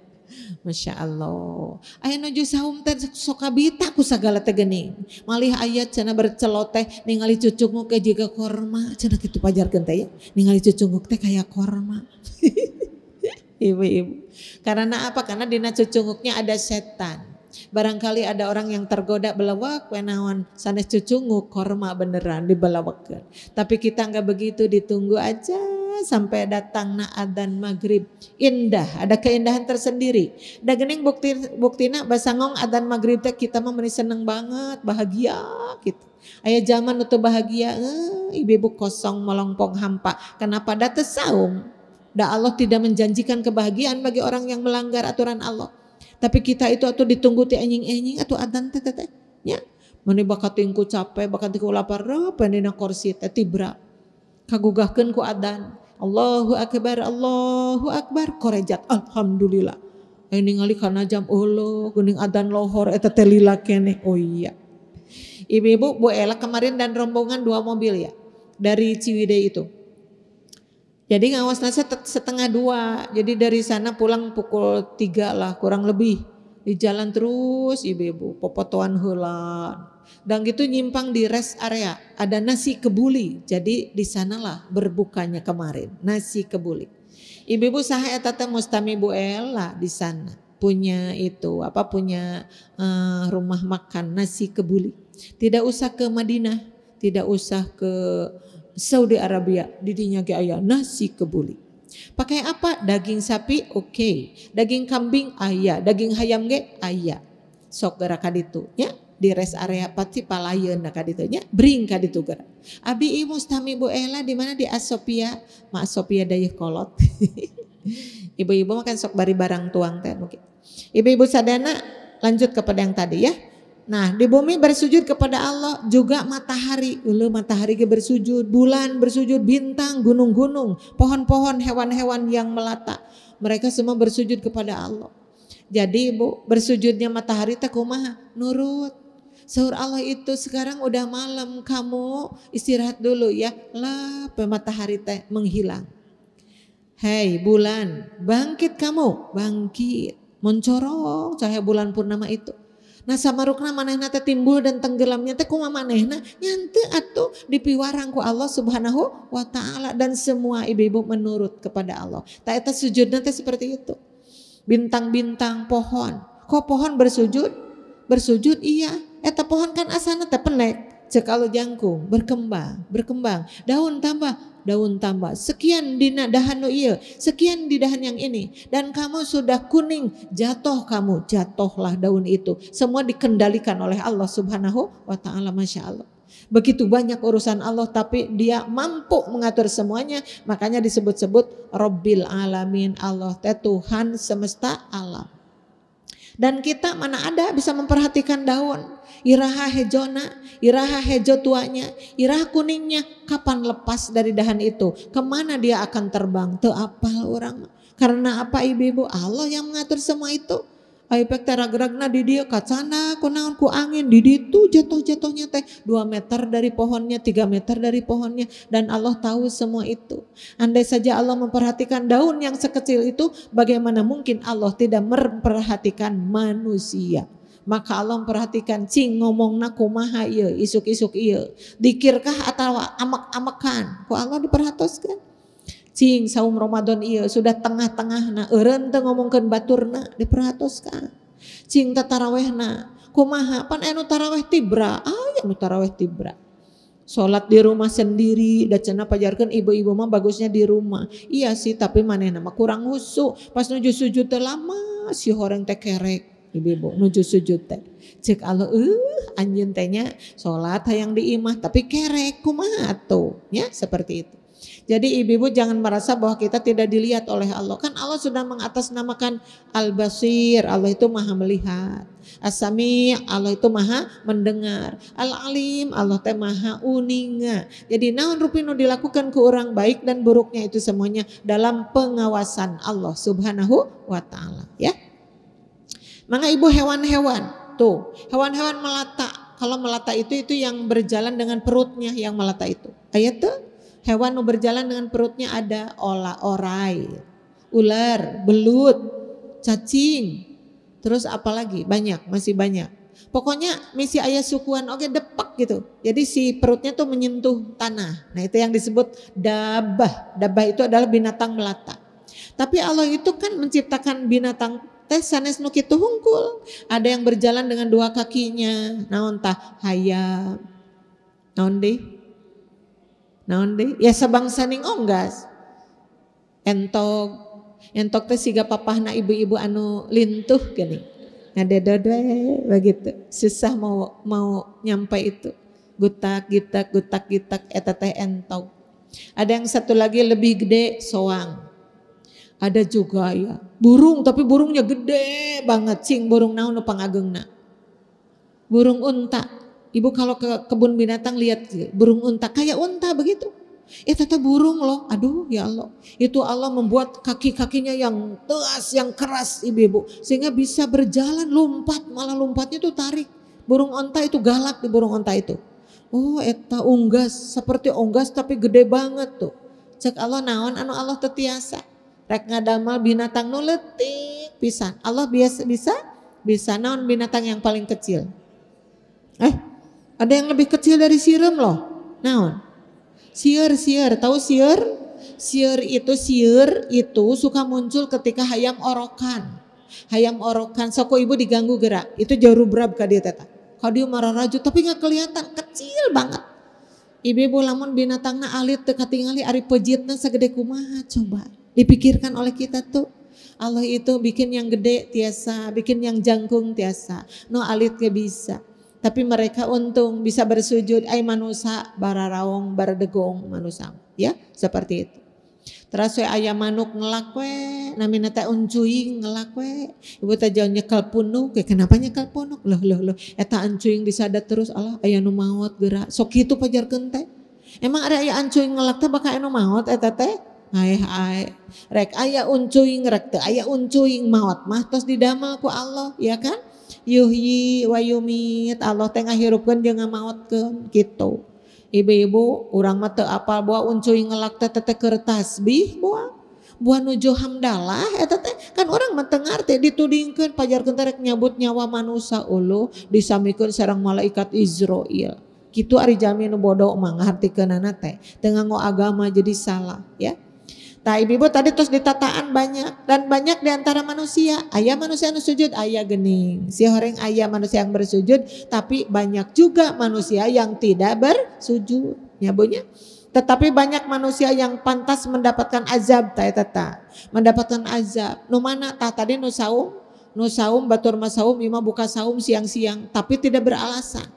Masya Allah. Ayah nuju sahum teh sokabita ku sagala teh gening. Malih ayat cina berceloteh ningali cucunguk ke jika korma. Cina gitu pajar gente ya. Ningali cucunguk teh kayak korma. Ibu-ibu. <laughs> Karena apa? Karena dina cucunguknya ada setan. Barangkali ada orang yang tergoda belawak wenawan sanes cucungu korma beneran dibelawakkan. Tapi kita nggak begitu ditunggu aja sampai datang naadan maghrib indah ada keindahan tersendiri Dan gening bukti buktina basangong adan maghrib teh kita mah seneng banget bahagia gitu Ayah zaman itu bahagia eh, ibu kosong melompong hampa kenapa datang saum? Dan Allah tidak menjanjikan kebahagiaan bagi orang yang melanggar aturan Allah. Tapi kita itu atau ditunggu ti anjing-anjing atau adan teteh. Ya. Mani bakatingku capek, bakatingku lapar, apa, nak kursi te tibra. kagugahkan ku adan. Allahu akbar, Allahu akbar, korejat alhamdulillah. ini eh, ngali karena jam ulo, gening adan lohor eta teh lila kene. Oh iya. Ibu-ibu Bu Ela kemarin dan rombongan dua mobil ya dari Ciwidey itu jadi ngawas ngawasnya setengah dua. Jadi dari sana pulang pukul tiga lah kurang lebih. Di jalan terus ibu-ibu popotuan hula. Dan gitu nyimpang di rest area. Ada nasi kebuli. Jadi di sanalah berbukanya kemarin. Nasi kebuli. Ibu-ibu sahaya tata mustami bu Ella di sana punya itu apa punya uh, rumah makan nasi kebuli. Tidak usah ke Madinah, tidak usah ke Saudi Arabia didinya ke ayah nasi kebuli. Pakai apa? Daging sapi oke, okay. daging kambing ayah, daging ayam ge ayah. Sok gara kaditu ya di rest area pasti palayan nak kaditu nya bring kaditu gara. Abi ibu stami Bu Ela di mana di Asopia, Mak Asopia daya kolot. <laughs> Ibu-ibu makan sok bari barang tuang teh mungkin. Ibu-ibu sadana lanjut kepada yang tadi ya. Nah, di bumi bersujud kepada Allah juga matahari, ulu matahari ke bersujud, bulan bersujud, bintang, gunung-gunung, pohon-pohon, hewan-hewan yang melata. Mereka semua bersujud kepada Allah. Jadi Ibu, bersujudnya matahari tak kumaha, nurut. Sahur Allah itu sekarang udah malam, kamu istirahat dulu ya. Lah, matahari teh menghilang. Hei bulan, bangkit kamu, bangkit. Mencorong cahaya bulan purnama itu Nah sama samarukna manehna teh timbul dan tenggelamnya teh mana manehna nyante atuh dipiwarang Allah Subhanahu wa taala dan semua ibu-ibu menurut kepada Allah. Tak eta sujud teh seperti itu. Bintang-bintang pohon. Kok pohon bersujud? Bersujud iya. Eta pohon kan asana teh penek. kalau jangkung berkembang, berkembang. Daun tambah daun tambah. Sekian di dahan iya, sekian di dahan yang ini. Dan kamu sudah kuning, jatuh kamu, jatuhlah daun itu. Semua dikendalikan oleh Allah subhanahu wa ta'ala, Masya Allah. Begitu banyak urusan Allah tapi dia mampu mengatur semuanya. Makanya disebut-sebut Robil Alamin Allah. Tuhan semesta alam. Dan kita mana ada bisa memperhatikan daun. Iraha hejona, iraha hejo tuanya, iraha kuningnya. Kapan lepas dari dahan itu? Kemana dia akan terbang? Tuh apa orang. Karena apa ibu-ibu? Allah yang mengatur semua itu aipek teragragna di dia kacana kunaon ku angin di itu jatuh-jatuhnya teh dua meter dari pohonnya tiga meter dari pohonnya dan Allah tahu semua itu andai saja Allah memperhatikan daun yang sekecil itu bagaimana mungkin Allah tidak memperhatikan manusia maka Allah memperhatikan cing ngomongna maha iya isuk-isuk iya dikirkah atau amak-amakan ku Allah diperhatoskan Cing saum Ramadan iya sudah tengah-tengah na eureun teu ngomongkeun baturna diperatoskan. Cing na, kumaha pan anu taraweh tibra. Ah anu taraweh tibra. Sholat di rumah sendiri, da pajarkan ibu-ibu mah bagusnya di rumah. Iya sih, tapi mana nama kurang husu. Pas nuju sujud lama, si horeng tekerek ibu-ibu nuju sujud teh cek Allah eh uh, anjing tehnya sholat hayang diimah tapi kerek kumaha ya seperti itu jadi ibu-ibu jangan merasa bahwa kita tidak dilihat oleh Allah. Kan Allah sudah mengatasnamakan Al-Basir, Allah itu maha melihat. as Allah itu maha mendengar. Al-Alim, Allah teh maha uninga. Jadi naon rupino dilakukan ke orang baik dan buruknya itu semuanya dalam pengawasan Allah subhanahu wa ta'ala. Ya. Maka ibu hewan-hewan, tuh hewan-hewan melata. Kalau melata itu itu yang berjalan dengan perutnya yang melata itu. Ayat tuh hewan berjalan dengan perutnya ada ola orai, ular, belut, cacing, terus apalagi banyak masih banyak. Pokoknya misi ayah sukuan oke okay, depak gitu. Jadi si perutnya tuh menyentuh tanah. Nah itu yang disebut dabah. Dabah itu adalah binatang melata. Tapi Allah itu kan menciptakan binatang teh sanes nu kitu hungkul. Ada yang berjalan dengan dua kakinya. Naon tah hayam. Naon deh? Naon deh? Ya sebangsa ning onggas. Entog. Entog teh siga papahna ibu-ibu anu lintuh gini. Ada dada begitu. Susah mau mau nyampe itu. Gutak gitak gutak gitak eta teh entog. Ada yang satu lagi lebih gede soang ada juga ya burung tapi burungnya gede banget cing burung naon pangagengna. Burung unta. Ibu kalau ke kebun binatang lihat burung unta kayak unta begitu. Ya tata burung loh. Aduh ya Allah. Itu Allah membuat kaki-kakinya yang tegas, yang keras ibu-ibu. Sehingga bisa berjalan lompat. Malah lompatnya tuh tarik. Burung unta itu galak di burung unta itu. Oh eta unggas. Seperti unggas tapi gede banget tuh. Cek Allah naon anu Allah tetiasa. Rek ngadamel binatang nu letik pisan. Allah biasa bisa bisa naon binatang yang paling kecil. Eh, ada yang lebih kecil dari sirum loh. Naon? Siur, siur. Tahu siur? Siur itu siur itu suka muncul ketika hayam orokan. Hayam orokan soko ibu diganggu gerak. Itu jauh berab ka dia teta. marah raju tapi nggak kelihatan kecil banget. Ibu-ibu lamun binatangna alit teu katingali ari pejitna sagede kumaha coba dipikirkan oleh kita tuh. Allah itu bikin yang gede tiasa, bikin yang jangkung tiasa. No alit ke bisa. Tapi mereka untung bisa bersujud ay manusia bararawong baradegong manusia. Ya, seperti itu. Terus ayam manuk ngelakwe namanya namina teh uncuing ngelakwe Ibu teh jauh nyekel punuk, Kayak kenapa nyekel punuk? Loh, loh, loh. Eta uncuing ada terus, Allah ayah nu gerak. Sok itu pajar kente Emang ada ayah uncuing ngelak teh bakal anu eh eta teh? aeh aeh rek aya uncuing rek teu aya uncuing mawat, mah tos didamel ku Allah ya kan yuhyi wa yumit Allah teh ngahirupkeun jeung ngamaotkeun kitu ibu-ibu urang mah teu apal buah uncuing ngelak teh teh tasbih buah buah nuju hamdalah eta teh kan orang mah teu ngarti ditudingkeun pajarkeun rek nyabut nyawa manusia ulu disamikeun sareng malaikat Israil gitu ari jami nu bodoh mah ngahartikeunana teh teu nganggo agama jadi salah ya Nah ibu-ibu tadi terus ditataan banyak dan banyak diantara manusia. Ayah manusia yang sujud, ayah gening. Si orang ayah manusia yang bersujud, tapi banyak juga manusia yang tidak bersujud. Ya, bunya Tetapi banyak manusia yang pantas mendapatkan azab, taya tata. Mendapatkan azab. Nu mana tah tadi nu saum, nu saum batur masaum, ima buka saum siang-siang, tapi tidak beralasan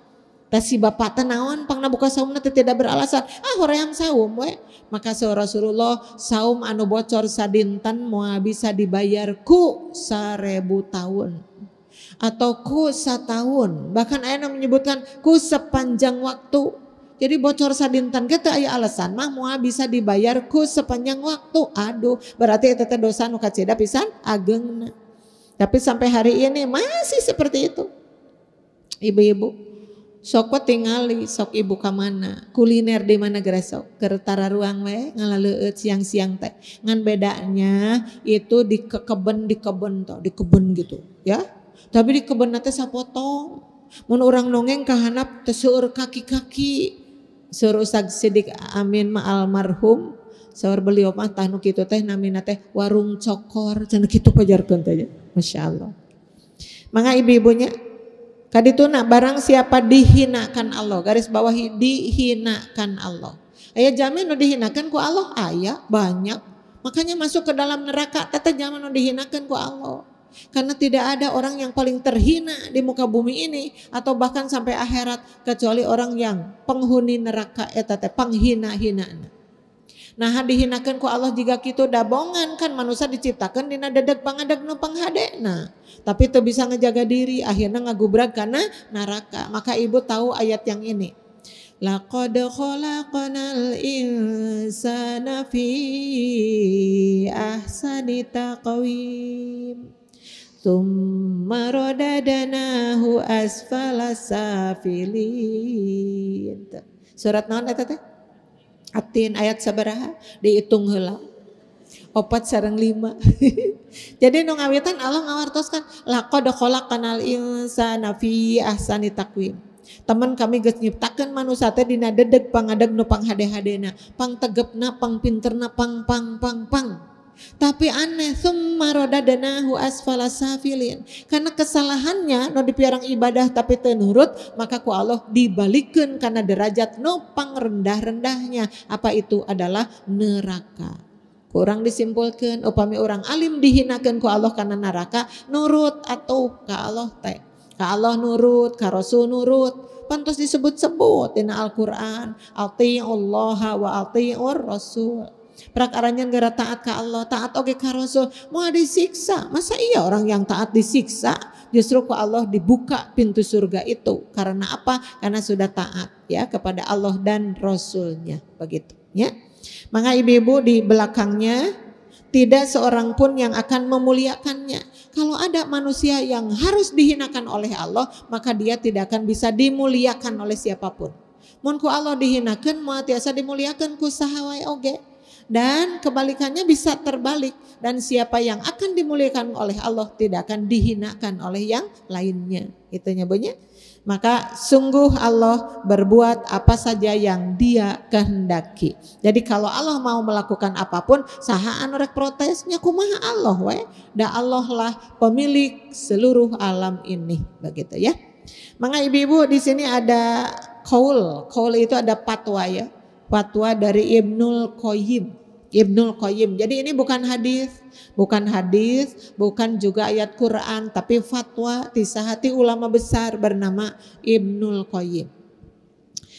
si bapak tenawan pangna buka saumna teh tidak beralasan. Ah hoream saum we. Maka Rasulullah saum anu bocor sadinten moal bisa dibayar ku tahun atau ku tahun bahkan yang menyebutkan ku sepanjang waktu jadi bocor sadintan, kita ayah alasan mah mau bisa dibayar ku sepanjang waktu aduh berarti itu dosa nu kacida pisan na. tapi sampai hari ini masih seperti itu ibu-ibu sok pa tingali sok ibu kamana, kuliner di mana gerasok kertara ruang we ngalalu siang-siang teh ngan bedanya itu di ke keben di keben toh di keben gitu ya tapi di keben teh sapotong mun orang nongeng kahanap tesur kaki-kaki suruh Ustaz Sidik Amin ma almarhum Sahur beliau mah tanu gitu teh namina teh warung cokor cenah kitu pajarkeun teh ya. Masya Allah. Mangga ibu-ibunya Kadituna barang siapa dihinakan Allah, garis bawah dihinakan Allah. Ayah jamin udah dihinakan ku Allah ayah banyak. Makanya masuk ke dalam neraka tata jamin udah dihinakan ku Allah. Karena tidak ada orang yang paling terhina di muka bumi ini atau bahkan sampai akhirat kecuali orang yang penghuni neraka eta ya teh panghina-hinana. Nah dihinakan ku Allah jika kita dabongan kan manusia diciptakan dina dadak pangadak nu panghadena. Tapi itu bisa ngejaga diri akhirnya ngagubrak karena neraka. Maka ibu tahu ayat yang ini. Laqad khalaqnal insana fi ahsani taqwim Thumma rodadanahu asfala safilin Surat naon ya teteh? Atin ayat sabaraha dihitung hela Opat sarang lima. <laughs> Jadi nu ngawitan Allah ngawartoskan laqad khalaqanal insana fi ahsani takwim. Teman kami geus nyiptakeun manusia teh dina dedeg pangadeg nu panghade-hadena, pang tegepna, pang pinterna, pang pang pang pang. pang. Tapi aneh, summaroda danahu asfala safilin. Karena kesalahannya, no dipiarang ibadah tapi tenurut, maka ku Allah dibalikin karena derajat nopang rendah-rendahnya. Apa itu adalah neraka. Kurang disimpulkan, upami orang alim dihinakan ku Allah karena neraka, nurut atau ka Allah teh. Ka Allah nurut, ka Rasul nurut. Pantas disebut-sebut dina Al-Quran. Allah wa ati'ur Rasul. Prakaranya gara taat ke Allah, taat oge ke Rasul, mau disiksa. Masa iya orang yang taat disiksa? Justru ke Allah dibuka pintu surga itu. Karena apa? Karena sudah taat ya kepada Allah dan Rasulnya. Begitu ya. Maka ibu-ibu di belakangnya tidak seorang pun yang akan memuliakannya. Kalau ada manusia yang harus dihinakan oleh Allah, maka dia tidak akan bisa dimuliakan oleh siapapun. Mun Allah dihinakan, mau tiasa dimuliakan ku sahawai oge. Okay dan kebalikannya bisa terbalik dan siapa yang akan dimuliakan oleh Allah tidak akan dihinakan oleh yang lainnya itu nyebutnya maka sungguh Allah berbuat apa saja yang dia kehendaki. Jadi kalau Allah mau melakukan apapun, sahaan rek protesnya kumaha Allah we. Da Allah lah pemilik seluruh alam ini begitu ya. Maka ibu-ibu di sini ada kaul. Kaul itu ada patwa ya fatwa dari Ibnul Qayyim. Ibnul Qayyim. Jadi ini bukan hadis, bukan hadis, bukan juga ayat Quran, tapi fatwa di sahati ulama besar bernama Ibnul Qayyim.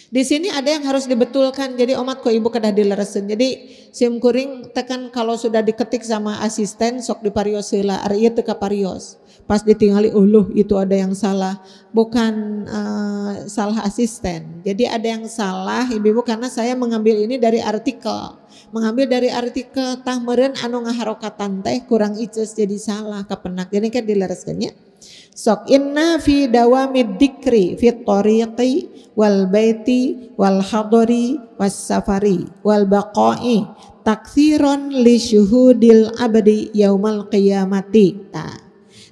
Di sini ada yang harus dibetulkan. Jadi omatku ibu kedah dileresen. Jadi sim kuring tekan kalau sudah diketik sama asisten sok di parios heula, ari itu ke parios pas ditinggali uluh oh, itu ada yang salah bukan uh, salah asisten jadi ada yang salah ibu-ibu karena saya mengambil ini dari artikel mengambil dari artikel tah anu ngaharokatan teh kurang ices jadi salah kepenak jadi kan dilereskeun ya. sok inna fi dawamid dikri fi tariqi wal baiti wal hadori was safari wal baqai taksiron li syuhudil abadi yaumal qiyamati nah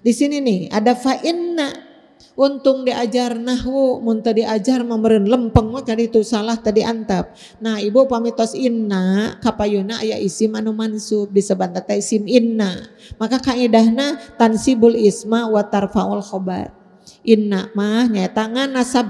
di sini nih ada fa'inna. Untung diajar nahwu, mun tadi ajar memeren lempeng maka kan itu salah tadi antap. Nah, ibu pamitos inna kapayuna aya isim anu mansub disebut isim inna. Maka kaidahna tansibul isma wa tarfaul khobar inna mah nyata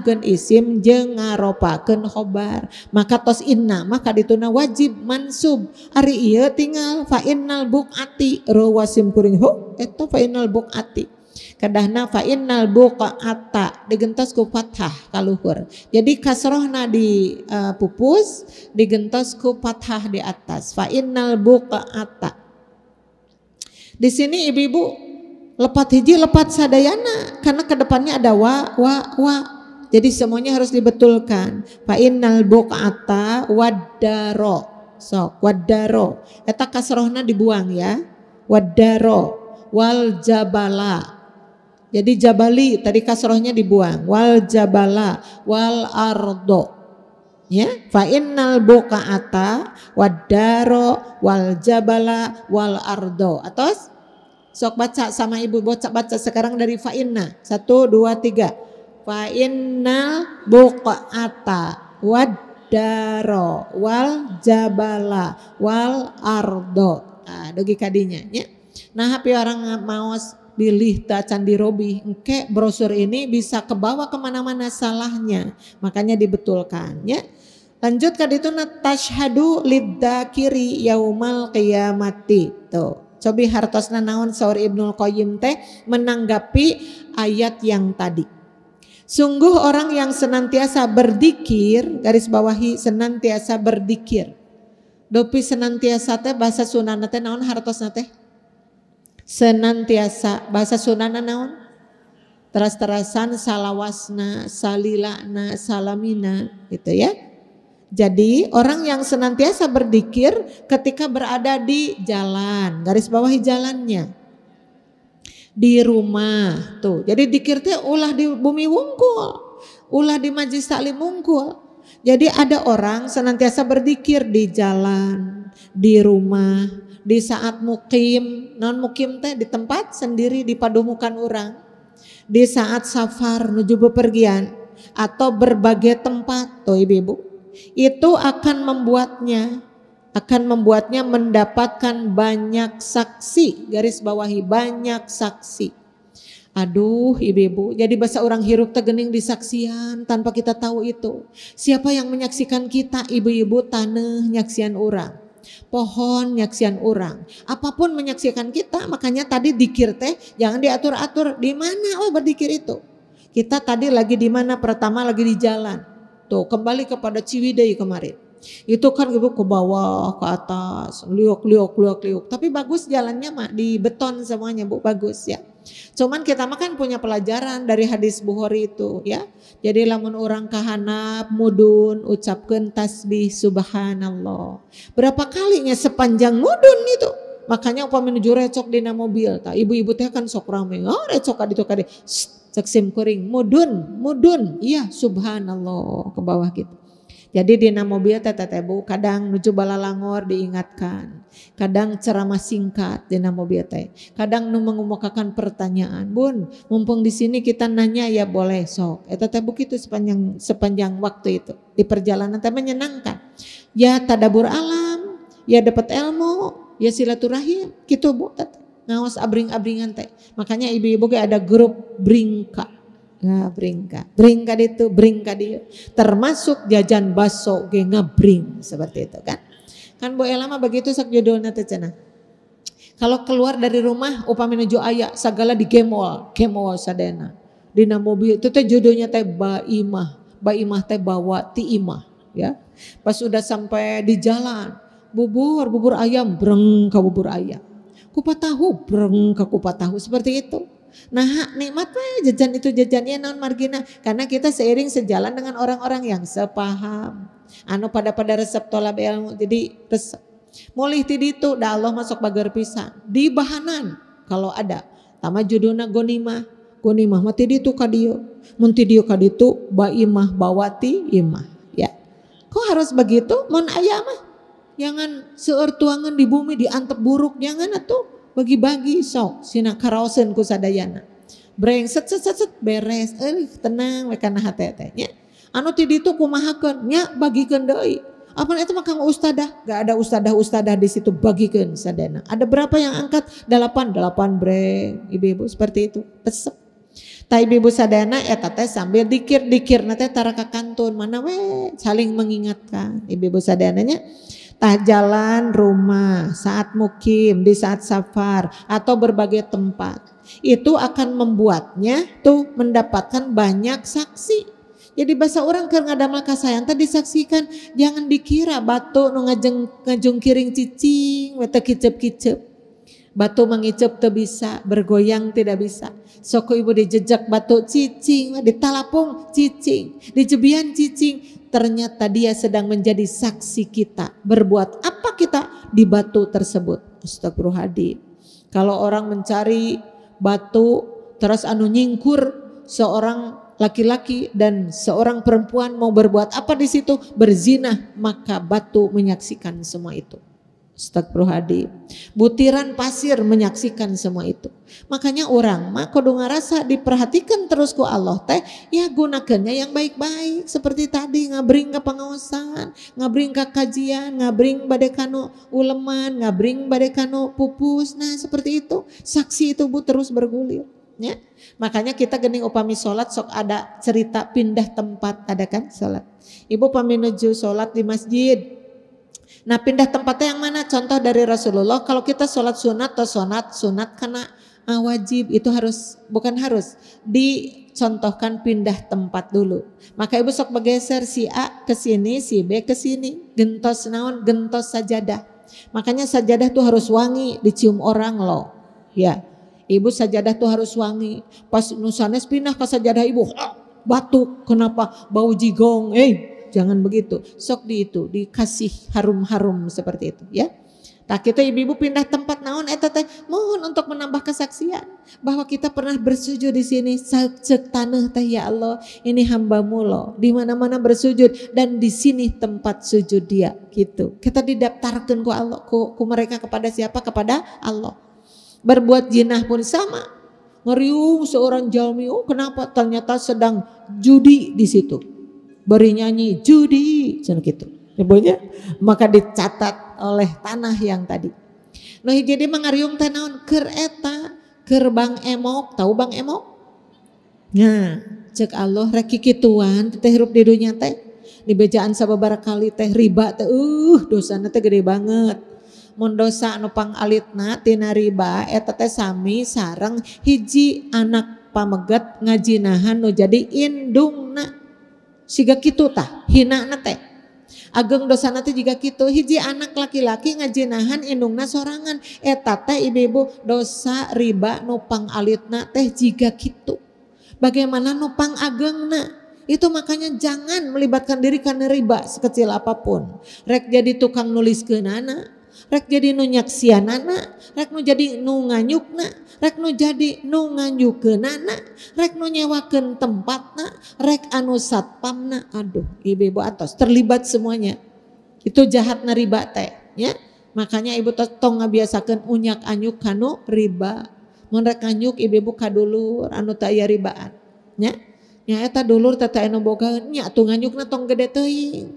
gen isim ngaropa ken khobar maka tos inna mah kadituna wajib mansub ari iya tinggal fa innal buqati rawasim kuring hu itu fa innal ati kadahna fa innal ata digentos ku fathah kaluhur jadi kasrohna di uh, pupus digentos ku fathah di atas fa innal ata di sini ibu-ibu lepat hiji lepat sadayana karena kedepannya ada wa wa wa jadi semuanya harus dibetulkan fa innal buqata wadaro sok wadaro eta kasrohna dibuang ya wadaro wal jabala jadi jabali tadi kasrohnya dibuang wal jabala wal ardo ya fa innal buqata wadaro wal jabala wal ardo atos Sok baca sama ibu baca baca sekarang dari fa'inna. Satu, dua, tiga. Fa'inna buqa'ata waddaro wal jabala wal ardo. Nah, dogi kadinya. Ya. Nah, tapi orang mau pilih lihta candi robi engke brosur ini bisa kebawa kemana-mana salahnya makanya dibetulkan ya lanjut kaditu itu tashhadu lidda kiri yaumal kiamati tuh Cobi hartosna naon Saur Ibnul Qayyim teh menanggapi ayat yang tadi. Sungguh orang yang senantiasa berdikir, garis bawahi senantiasa berdikir. Dopi senantiasa teh bahasa sunana teh naon hartosna teh? Senantiasa bahasa sunana naon? Teras-terasan salawasna, salilana, salamina gitu ya jadi orang yang senantiasa berdikir ketika berada di jalan, garis bawah jalannya. Di rumah tuh. Jadi dikir teh ulah di bumi wungkul, ulah di majlis taklim wungkul. Jadi ada orang senantiasa berdikir di jalan, di rumah, di saat mukim, non mukim teh di tempat sendiri di padumukan orang. Di saat safar menuju bepergian atau berbagai tempat tuh ibu-ibu itu akan membuatnya akan membuatnya mendapatkan banyak saksi, garis bawahi banyak saksi. Aduh ibu-ibu, jadi bahasa orang hiruk tegening disaksian tanpa kita tahu itu. Siapa yang menyaksikan kita ibu-ibu tanah nyaksian orang. Pohon nyaksian orang. Apapun menyaksikan kita, makanya tadi dikir teh jangan diatur-atur. Di mana oh berdikir itu? Kita tadi lagi di mana? Pertama lagi di jalan Tuh kembali kepada Ciwidey kemarin. Itu kan ibu ke bawah, ke atas, liuk, liuk, liuk, liuk. Tapi bagus jalannya mak di beton semuanya bu, bagus ya. Cuman kita mah kan punya pelajaran dari hadis Bukhari itu ya. Jadi lamun orang kahanap mudun ucapkan tasbih subhanallah. Berapa kalinya sepanjang mudun itu. Makanya upah menuju recok dina mobil. Ibu-ibu teh kan sok rame. Oh recok kadi tuh kadi. Seksim kuring mudun, mudun. Iya subhanallah ke bawah gitu. Jadi di mobil tete bu kadang nuju balalangor diingatkan. Kadang ceramah singkat di mobil teh. Kadang nu mengumumkan pertanyaan. Bun, mumpung di sini kita nanya ya boleh sok. Eta teh itu sepanjang sepanjang waktu itu. Di perjalanan teh menyenangkan. Ya tadabur alam, ya dapat ilmu, ya silaturahim. Gitu bu. Tete ngawas abring-abringan teh. Makanya ibu-ibu kayak ada grup bringka. Nah, bringka. Bringka itu, bringka dia. Termasuk jajan baso ge ngabring seperti itu kan. Kan Bu Ela mah begitu sak judulnya teh cenah. Kalau keluar dari rumah upami menuju ayah segala di gemol, gemol sadena. Dina mobil itu teh judulnya teh baimah. Baimah teh bawa ti imah ya. Pas sudah sampai di jalan, bubur, bubur ayam, breng ke bubur ayam kupat tahu, breng ke kupat tahu seperti itu. Nah nikmat lah ya, jajan itu jajannya non margina karena kita seiring sejalan dengan orang-orang yang sepaham. Anu pada pada resep tola belmu. jadi resep. Mulih ti itu dah Allah masuk pagar pisang di bahanan kalau ada. Tama goni gonimah. Gonimah mah di itu kadio. Munti dio kaditu kaditu mah bawati imah ya. Kok harus begitu? Mun ayah mah Jangan seertuangan di bumi diantep buruk. Jangan atuh bagi-bagi sok sina karaosen ku sadayana. Breng set set set, set beres. Eh tenang we kana hate teh ya. Anu ti ditu kumahakeun nya bagikeun deui. Apa itu makang Ustadah? Gak ada ustadah-ustadah di situ bagikan sadayana. Ada berapa yang angkat? Delapan, delapan breng ibu-ibu seperti itu. Pesep. Tai ibu-ibu sadana ya teh sambil dikir-dikir nate tara mana we saling mengingatkan ibu-ibu sadananya tak jalan rumah, saat mukim, di saat safar atau berbagai tempat. Itu akan membuatnya tuh mendapatkan banyak saksi. Jadi bahasa orang ada ngadamel kasayan tadi saksikan, jangan dikira batu nu ngajeng ngajungkiring cicing we kicep-kicep. Batu mengicep tidak bisa, bergoyang tidak bisa. Soko ibu dijejak batu cicing, di talapung cicing, di dijebian cicing, ternyata dia sedang menjadi saksi kita. Berbuat apa kita di batu tersebut? Astagfirullahaladzim. Kalau orang mencari batu terus anu nyingkur seorang laki-laki dan seorang perempuan mau berbuat apa di situ Berzinah maka batu menyaksikan semua itu. Ustadz Prohadi. Butiran pasir menyaksikan semua itu. Makanya orang mah kudu ngarasa diperhatikan terus ku Allah teh ya gunakannya yang baik-baik seperti tadi ngabring ke pengawasan, ngabring ke kajian, ngabring kano uleman, ngabring kano pupus. Nah, seperti itu saksi itu bu terus bergulir. Ya. Makanya kita gening upami sholat sok ada cerita pindah tempat ada kan sholat. Ibu pamenuju sholat di masjid Nah pindah tempatnya yang mana? Contoh dari Rasulullah kalau kita sholat sunat atau sunat, sunat karena ah, wajib itu harus, bukan harus, dicontohkan pindah tempat dulu. Maka ibu sok bergeser si A ke sini, si B ke sini. Gentos naon, gentos sajadah. Makanya sajadah tuh harus wangi, dicium orang loh. Ya, ibu sajadah tuh harus wangi. Pas nusanes pindah ke sajadah ibu, <gasps> batuk, kenapa? Bau jigong, eh jangan begitu. Sok di itu, dikasih harum-harum seperti itu ya. Tak kita ibu-ibu pindah tempat naon eta teh mohon untuk menambah kesaksian bahwa kita pernah bersujud di sini cek tanah teh ya Allah ini hambamu lo di mana-mana bersujud dan di sini tempat sujud dia gitu kita didaftarkan ku Allah ku, ku mereka kepada siapa kepada Allah berbuat jinah pun sama ngeriung seorang jalmi oh kenapa ternyata sedang judi di situ beri nyanyi judi cina gitu nyebutnya maka dicatat oleh tanah yang tadi nah jadi mengariung teh kereta kerbang emok tahu bang emok Nah cek Allah reki kituan teh hirup di dunia teh di bejaan sababaraha kali teh riba teh uh dosa teh gede banget mondosa nupang alit pangalitna tina riba eta teh sami sarang hiji anak pameget ngajinahan nu jadi indung indungna siga kitu tah hina nate ageng dosa nate jika kitu hiji anak laki-laki ngajinahan indungna sorangan eta teh ibu-ibu dosa riba nupang alitna teh jika kitu bagaimana nupang agengna itu makanya jangan melibatkan diri karena riba sekecil apapun rek jadi tukang nulis ke nana rek jadi nunyaksian nana rek nu jadi nu nganyukna rekno jadi nungan ke nana rekno ke tempat na rek anu satpam na aduh ibu-ibu atos terlibat semuanya itu jahat na riba teh ya makanya ibu tong ngabiasakan unyak anyuk kanu riba mereka anyuk ibu-ibu kadulur anu tak ya ribaan ya ya eta dulur tata anu boga nya tuh nganyuk na tong gede teuing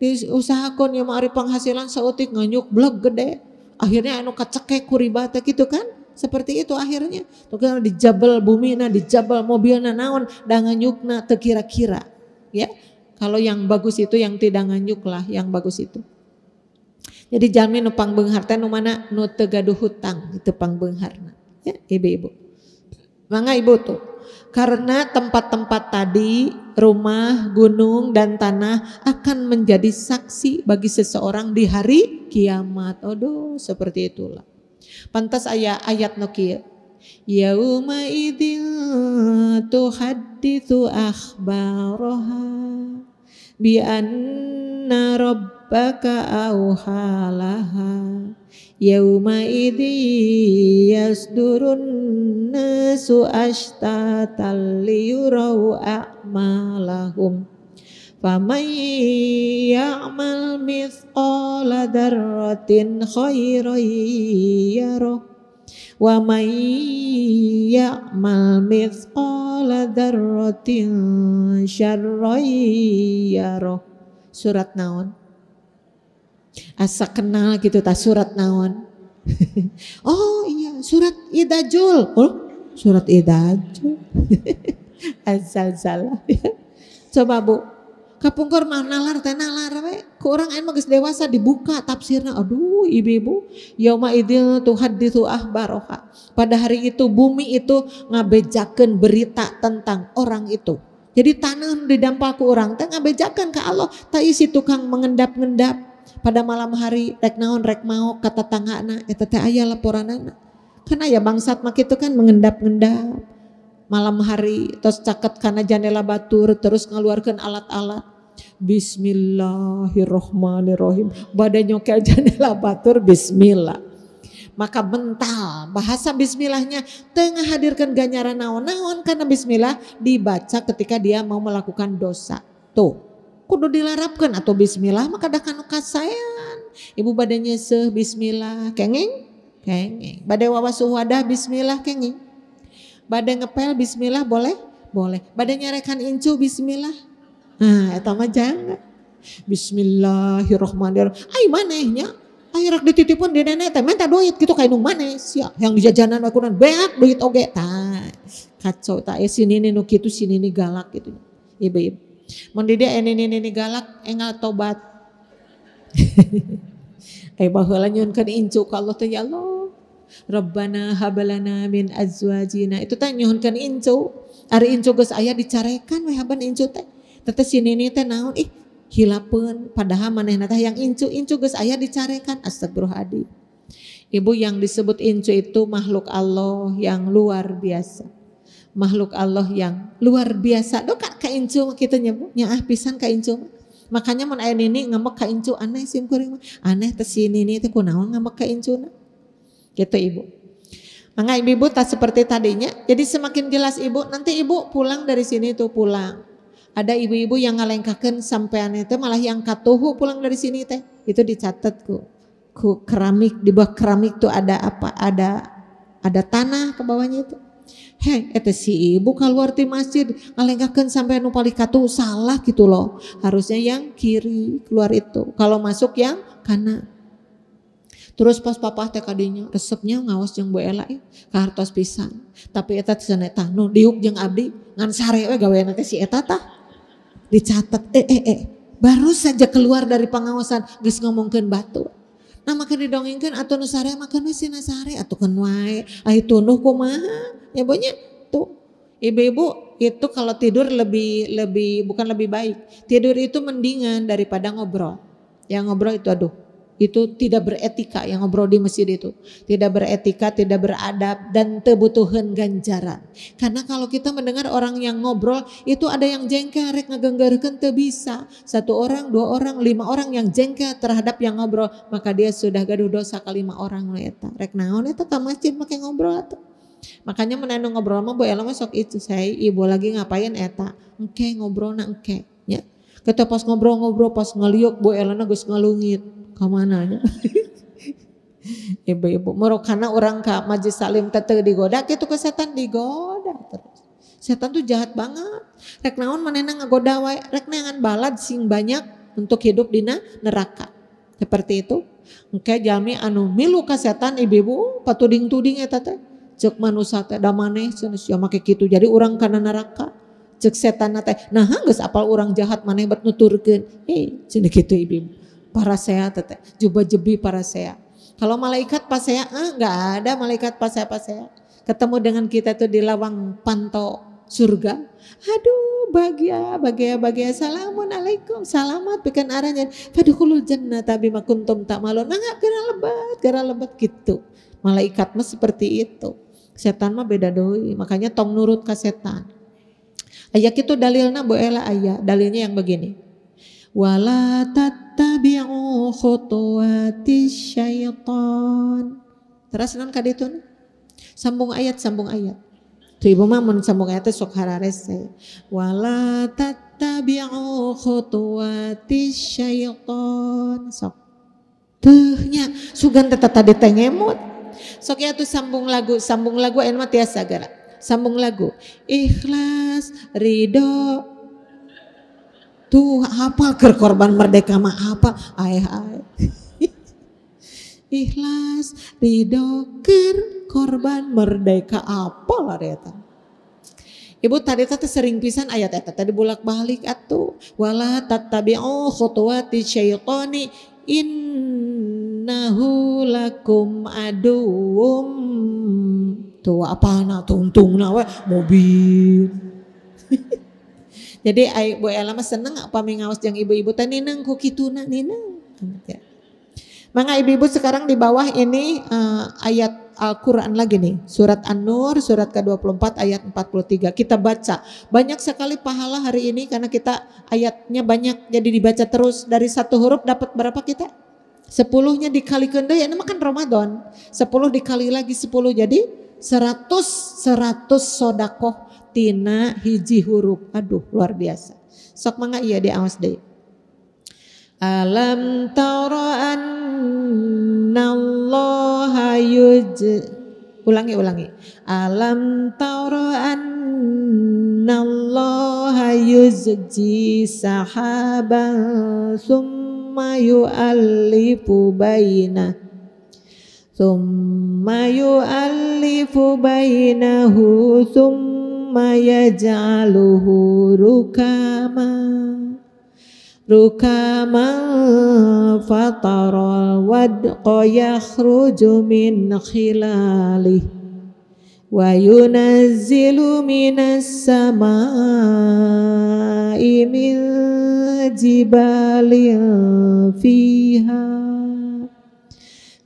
diusahakan ya mari penghasilan seotik nganyuk blog gede akhirnya anu kacekek ku riba teh gitu kan seperti itu akhirnya. Tukang dijabel bumi, nah dijabel mobil, nah naon, dangan yukna terkira kira Ya, kalau yang bagus itu yang tidak nganyuk lah, yang bagus itu. Jadi jamin numpang benghar, nu mana nu tegaduh gaduh hutang itu pangbeungharna. Ya, ibu-ibu. Mangga ibu tuh. Karena tempat-tempat tadi, rumah, gunung, dan tanah akan menjadi saksi bagi seseorang di hari kiamat. Odo, seperti itulah. Pantas ayat ayat nukil. Yauma idin tuhadithu akhbaroha bi anna rabbaka auhalaha yauma idhi yasdurun nasu ashtatal liyurau a'malahum فمن يعمل مِثْقَالَ ذرة خيرا يره ومن يعمل مِثْقَالَ ذرة شرا يره surat naon asa kenal gitu tak surat naon <laughs> oh iya surat idajul oh surat idajul asal <laughs> salah <laughs> coba bu Kapungkur mah nalar teh nalar we. Kurang aing mah geus dewasa dibuka tafsirna. Aduh ibu-ibu, yauma idzil tuhadditsu ahbaroha. Pada hari itu bumi itu ngabejakeun berita tentang orang itu. Jadi tanam didampaku orang teh ngabejakeun ka Allah, ta isi tukang mengendap-endap. Pada malam hari rek naon rek mau kata tetanggana eta teh aya laporanana. Karena ya bangsat mah kitu kan mengendap-endap malam hari terus caket karena janela batur terus ngeluarkan alat-alat Bismillahirrohmanirrohim. Badannya kayak jendela batur bismillah. Maka mental bahasa bismillahnya tengah hadirkan ganjaran naon-naon karena bismillah dibaca ketika dia mau melakukan dosa. Tuh, kudu dilarapkan atau bismillah maka dah kanu kasayan. Ibu badannya seh bismillah kenging kenging. Badai wawa wadah, bismillah kenging. Badai ngepel bismillah boleh? Boleh. Badai nyarekan incu bismillah Nah, itu mah jangan. Bismillahirrahmanirrahim. Ai manehnya akhirnya dititipun di nenek teh minta duit gitu kayak maneh sia yang dijajanan aku nan beak duit oge ta kacau ta eh sini nih nuk itu sini nih galak gitu ibu ibu mendidik eh nini nini galak enggak tobat <laughs> eh bahwa nyunkan incu kalau teh ya Allah Rabbana habalana min azwajina itu teh nyunkan incu hari incu geus aya dicarekan we haban incu teh tetes sini nini teh naon ih pun, padahal manehna teh yang incu-incu geus aya dicarekan astagfirullahaladzim. Ibu yang disebut incu itu makhluk Allah yang luar biasa. Makhluk Allah yang luar biasa. Do kak ka incu kita nyebutnya ah pisan ka incu. Makanya mun ayah nini ngamuk ka incu aneh sim kuring Aneh teh sini nini teh kunaon ngemek ka incuna. Gitu Ibu. Maka ibu-ibu tak seperti tadinya. Jadi semakin jelas ibu, nanti ibu pulang dari sini tuh pulang ada ibu-ibu yang sampai sampean itu malah yang katuhu pulang dari sini teh itu dicatat ku ku keramik di bawah keramik tuh ada apa ada ada tanah ke bawahnya itu heh itu si ibu keluar di masjid ngalengkakan sampai nu paling katuhu salah gitu loh harusnya yang kiri keluar itu kalau masuk yang kanan Terus pas papa teh kadinya resepnya ngawas yang Bu Ela ya, ka hartos pisan. Tapi eta teh cenah tah nu diuk jeung abdi ngan sare we gaweana si eta tah dicatat eh eh eh baru saja keluar dari pengawasan geus ngomongkeun batu nah maka didongengkan atau nusare makan wis nasare atau kenwai itu tunduh kumaha ya banyak tuh ibu-ibu itu kalau tidur lebih lebih bukan lebih baik tidur itu mendingan daripada ngobrol yang ngobrol itu aduh itu tidak beretika yang ngobrol di masjid itu tidak beretika tidak beradab dan tebutuhan ganjaran karena kalau kita mendengar orang yang ngobrol itu ada yang jengkel rek ngegenggerkan te bisa satu orang dua orang lima orang yang jengkel terhadap yang ngobrol maka dia sudah gaduh dosa ke lima orang eta rek naon itu ke masjid pakai ngobrol atau makanya menandung ngobrol sama bu elma sok itu saya ibu lagi ngapain eta oke ngobrol na oke ya kita pas ngobrol-ngobrol pas ngeliuk bu elma gus ngelungit kemana ya? <laughs> ibu-ibu merokana orang ke majlis salim tete digoda gitu ke setan digoda terus setan tuh jahat banget rek naon manena ngagoda wae rek neangan balad sing banyak untuk hidup dina neraka seperti itu engke jami anu milu ke setan ibu-ibu patuding-tuding eta teh cek manusia teh da maneh ya make kitu jadi orang kana neraka cek setan teh nah geus apal orang jahat maneh bet nuturkeun eh cenah kitu ibu-ibu saya teteh, jubah jebi para saya Kalau malaikat pas saya ah eh, nggak ada malaikat pas pas saya Ketemu dengan kita itu di lawang panto surga. Aduh bahagia, bahagia, bahagia. alaikum, salamat bikin arahnya. Fadukulul jannah tapi makuntum tak malu. Nah, nggak kira lebat, kira lebat gitu. Malaikat mah seperti itu. Setan mah beda doi, makanya tong nurut ke setan. Ayah itu dalilnya bu Ella ayah, dalilnya yang begini wala tattabi'u khutuwati syaitan. Terus non kaditun? Sambung ayat, sambung ayat. tuh ibu mamun sambung ayat sok hararese. Wala tattabi'u khutuwati syaitan. Sok. nya sugan tata tadi tengemut. Sok ya tuh sambung lagu, sambung lagu enmat ya sagara Sambung lagu. Ikhlas, ridho, Tuh apa ker korban merdeka mah apa? Aeh ay. Ikhlas ridho ker korban merdeka apa lah eta. Ibu tadi tadi sering pisan ayat eta tadi bolak balik atuh. Wala tattabi'u khutuwati syaitani innahu lakum aduum tuh apa na tungtung na mobil <laughs> Jadi ay bu mah seneng apa mengawas yang ibu-ibu tadi neng tuna tuna Ya. Maka ibu-ibu sekarang di bawah ini uh, ayat Al-Quran lagi nih. Surat An-Nur, surat ke-24 ayat 43. Kita baca. Banyak sekali pahala hari ini karena kita ayatnya banyak. Jadi dibaca terus. Dari satu huruf dapat berapa kita? Sepuluhnya dikali kendai, ya ini makan Ramadan. Sepuluh dikali lagi sepuluh jadi seratus, seratus sodakoh tina hiji huruf. Aduh luar biasa. Sok mangga iya di awas deh. Alam anna allaha yuj Ulangi ulangi. Alam tara annallaha yuzji sahaban summa yu'allifu bayna. Summa yu'allifu بينه summa ثم يجعله ركاما ركاما فترى الودق يخرج من خلاله وينزل من السماء من جبال فيها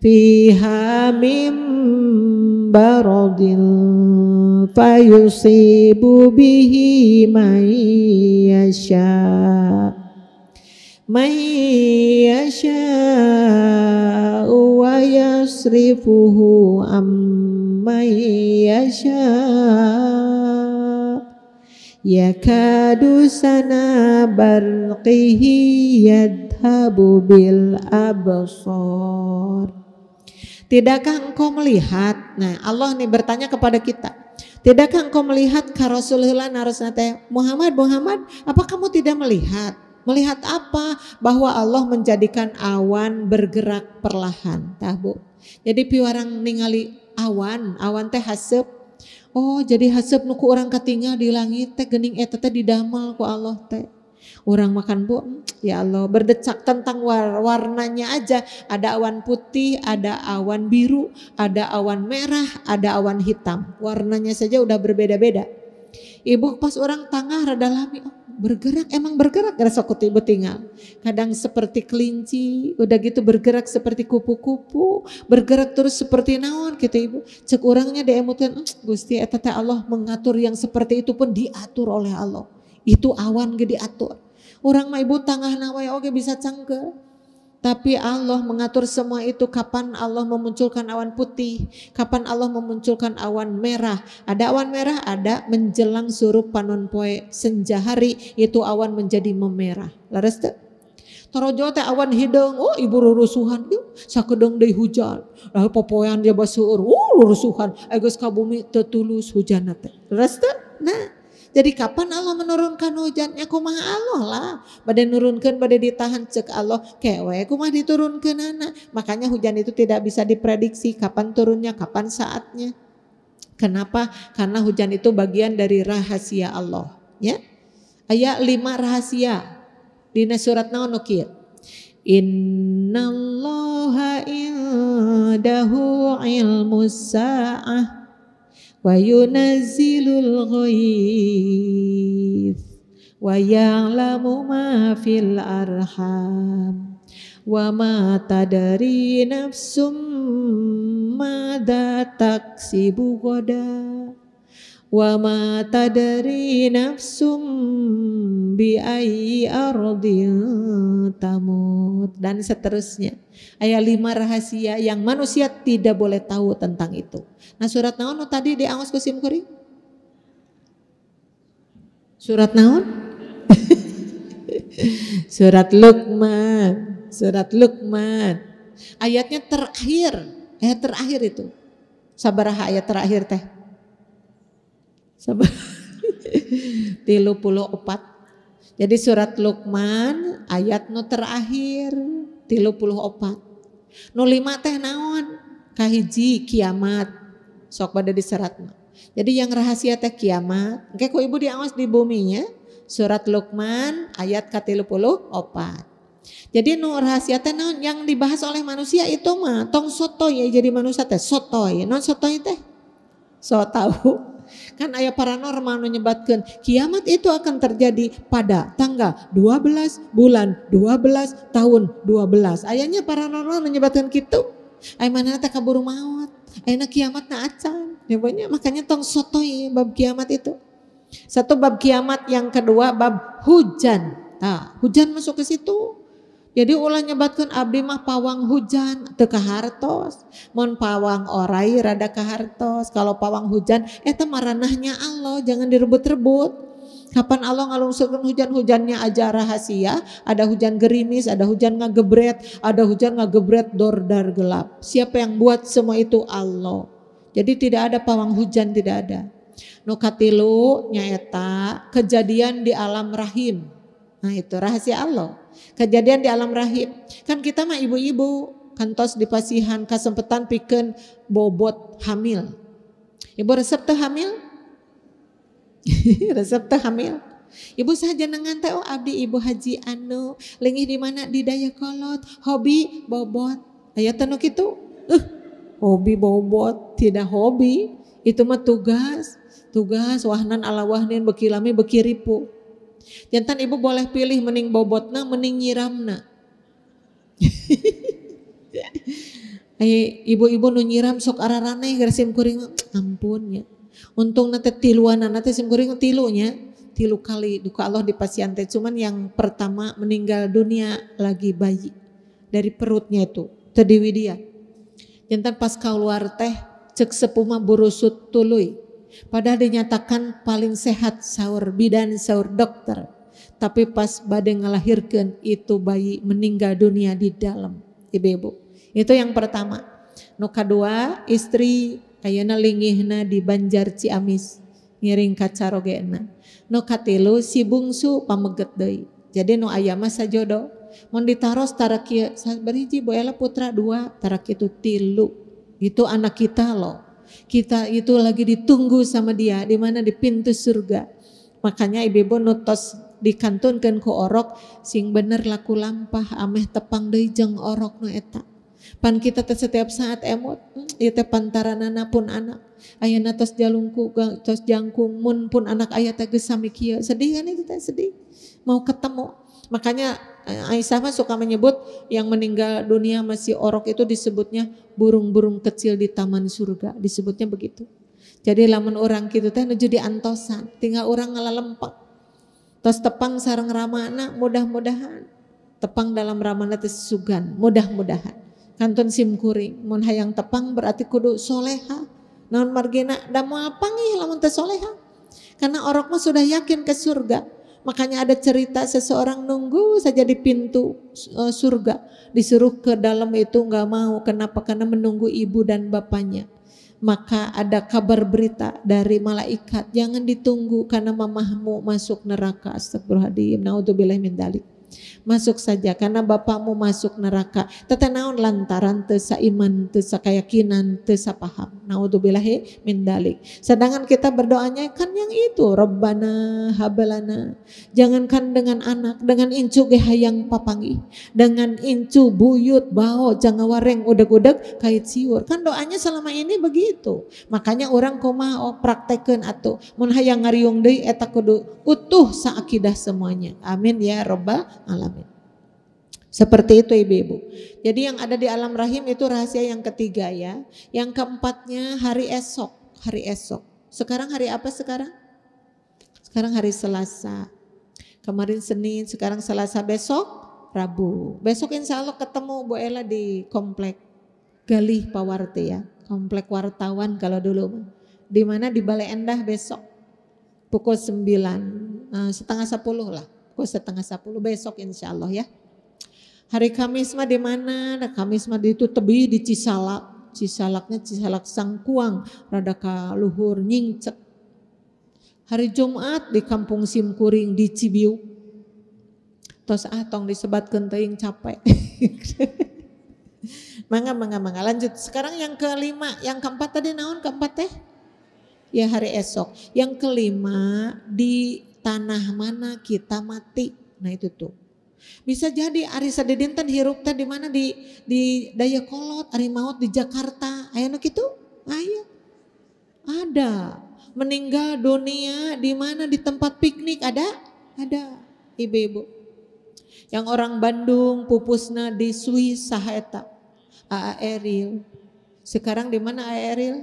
فيها من برد فيصيب به من يشاء من يشاء ويصرفه عن من يشاء يكاد سنا برقه يذهب بالأبصار Tidakkah engkau melihat? Nah, Allah nih bertanya kepada kita. Tidakkah engkau melihat karosulillah narusnate Muhammad Muhammad? Apa kamu tidak melihat? Melihat apa? Bahwa Allah menjadikan awan bergerak perlahan. Tahu? Jadi piwarang ningali awan, awan teh hasep. Oh, jadi hasep nuku orang ketinggal di langit teh gening eta teh didamel ku Allah teh. Orang makan bu, ya Allah berdecak tentang war warnanya aja. Ada awan putih, ada awan biru, ada awan merah, ada awan hitam. Warnanya saja udah berbeda-beda. Ibu pas orang tangah rada lami, oh, bergerak emang bergerak rasa kuti tinggal Kadang seperti kelinci, udah gitu bergerak seperti kupu-kupu, bergerak terus seperti naon gitu ibu. Cek orangnya diemutin, emutin mm, gusti etete Allah mengatur yang seperti itu pun diatur oleh Allah. Itu awan gede atur Orang mah ibu tangah nawai oke bisa cangke. Tapi Allah mengatur semua itu kapan Allah memunculkan awan putih, kapan Allah memunculkan awan merah. Ada awan merah, ada menjelang surup panon poe senja hari itu awan menjadi memerah. Laras teh? Torojo teh awan hidung, oh ibu rurusuhan, yuk sakedeng deh hujan. Lalu popoyan dia basur, oh uh, rurusuhan, agus kabumi tetulus hujan nate. Laras teh? Nah, jadi kapan Allah menurunkan hujannya kumaha Allah lah. Bada nurunkan, bada ditahan cek Allah. Kewe kumah diturunkan anak. Makanya hujan itu tidak bisa diprediksi kapan turunnya, kapan saatnya. Kenapa? Karena hujan itu bagian dari rahasia Allah. Ya, Ayat lima rahasia. di surat naon nukir. Innallaha indahu ilmu sa'ah wayunazilul ghaith wa ya'lamu ma fil arham wa ma tadari nafsum madha taksibu ghadan wa ma tadri nafsum bi ayi ardin tamut dan seterusnya Ayat lima rahasia yang manusia tidak boleh tahu tentang itu. Nah surat naon tadi di kusim kuri? Surat naon? <laughs> surat lukman Surat lukman Ayatnya terakhir. Ayat terakhir itu. Sabaraha ayat terakhir teh. Sabar. <laughs> Tilu puluh opat. Jadi surat Luqman ayat nu terakhir tilu puluh opat lima teh naon kahiji kiamat sok pada diseratna jadi yang rahasia teh kiamat engke ku ibu diawas di buminya surat lukman ayat katilu opat jadi nu rahasia teh naon yang dibahas oleh manusia itu mah tong soto ya jadi manusia teh soto ya non soto teh so tahu Kan ayah paranormal menyebatkan kiamat itu akan terjadi pada tanggal 12 bulan 12 tahun 12. Ayahnya paranormal menyebatkan gitu. Ayah mana tak kabur maut. Ayahnya kiamat na acan. Ya, makanya tong sotoi bab kiamat itu. Satu bab kiamat, yang kedua bab hujan. Nah, hujan masuk ke situ. Jadi ulah nyebatkan abdi mah pawang hujan teka kahartos. mon pawang orai rada ke kahartos. Kalau pawang hujan eh ya mah Allah, jangan direbut-rebut. Kapan Allah ngalungsurkan hujan-hujannya aja rahasia, ada hujan gerimis, ada hujan ngegebret. ada hujan ngegebret dordar gelap. Siapa yang buat semua itu Allah. Jadi tidak ada pawang hujan, tidak ada. Nukatilu nyaeta kejadian di alam rahim. Nah itu rahasia Allah kejadian di alam rahim kan kita mah ibu-ibu kantos di pasihan kesempatan piken bobot hamil ibu resep teh hamil <laughs> resep teh hamil Ibu saja nengan teh oh abdi ibu haji anu lengih di mana di kolot hobi bobot ayat tenuk itu uh, eh, hobi bobot tidak hobi itu mah tugas tugas wahnan ala wahnin bekilami bekiripu Jantan ibu boleh pilih mending bobotna, mending nyiramna. <laughs> ibu-ibu nu nyiram sok ararane gersim kuring <tsk> ampun ya. Untung nate tiluan nate sim kuring tilunya tilu kali duka Allah di pasien cuman yang pertama meninggal dunia lagi bayi dari perutnya itu terdiwi dia jantan pas kau keluar teh cek sepuma burusut tului. padahal dinyatakan paling sehat sahur bidan sahur dokter tapi pas badai ngelahirkan itu bayi meninggal dunia di dalam ibu-ibu. Itu yang pertama. Nuka kedua istri ayana lingihna di Banjar Ciamis ngiring kacarogena. Nu katilu si bungsu pameget deui. Jadi nu ayama sajodo. Mun ditaros tarak ieu sabariji boela putra dua, tarak itu tilu. Itu anak kita loh kita itu lagi ditunggu sama dia di mana di pintu surga. Makanya ibu-ibu nutos dikantunkan ku orok sing bener laku lampah ameh tepang deh jeng orok no etak pan kita teh setiap saat emot ya <tsk> ieu nana pun anak ayah tos jalungku tos jangkung mun pun anak ayah teh gesami kia sedih kan itu teh sedih mau ketemu makanya eh, Aisyah mah suka menyebut yang meninggal dunia masih orok itu disebutnya burung-burung kecil di taman surga disebutnya begitu jadi lamun orang gitu teh nuju di antosan tinggal orang lempak Terus tepang sarang ramana mudah-mudahan. Tepang dalam ramana tesugan mudah-mudahan. Kantun Simkuri mun hayang tepang berarti kudu soleha. Naon margina da mau apa nih lamun tesoleha soleha. Karena orang mah sudah yakin ke surga. Makanya ada cerita seseorang nunggu saja di pintu eh, surga. Disuruh ke dalam itu nggak mau. Kenapa? Karena menunggu ibu dan bapaknya maka ada kabar berita dari malaikat jangan ditunggu karena mamahmu masuk neraka astagfirullahaladzim naudzubillah min dalik masuk saja karena bapakmu masuk neraka tete naon lantaran tesa iman tesa keyakinan tesa paham naudzubillahi min dalik sedangkan kita berdoanya kan yang itu robbana habalana jangankan dengan anak dengan incu gehayang papangi dengan incu buyut bao jangan wareng udah udeg kait siur kan doanya selama ini begitu makanya orang koma oh, prakteken atau mun hayang ngariung deui eta kudu utuh saakidah semuanya amin ya robbal alamin. Seperti itu ibu-ibu. Jadi yang ada di alam rahim itu rahasia yang ketiga ya. Yang keempatnya hari esok, hari esok. Sekarang hari apa sekarang? Sekarang hari Selasa. Kemarin Senin, sekarang Selasa, besok Rabu. Besok insya Allah ketemu Bu Ella di komplek Galih Pawarte ya. Komplek wartawan kalau dulu. Di mana di Balai Endah besok. Pukul 9, eh, setengah 10 lah pukul setengah sepuluh besok insya Allah ya. Hari Kamis mah di mana? Nah, Kamis mah di itu tebi di Cisalak. Cisalaknya Cisalak Sangkuang, rada ka luhur nyingcek. Hari Jumat di Kampung Simkuring di Cibiu. Tos ah tong disebat kenteng capek. <laughs> mangga mangga mangga lanjut. Sekarang yang kelima, yang keempat tadi naon keempat teh? Ya hari esok. Yang kelima di tanah mana kita mati. Nah itu tuh. Bisa jadi Ari sadedinten hirup di mana di di Dayakolot, Ari di Jakarta, ayana gitu? Ayah. Ada. Meninggal dunia di mana di tempat piknik ada? Ada. Ibu-ibu. Yang orang Bandung pupusna di Swiss Saheta. AA Eril. Sekarang di mana AA Eril?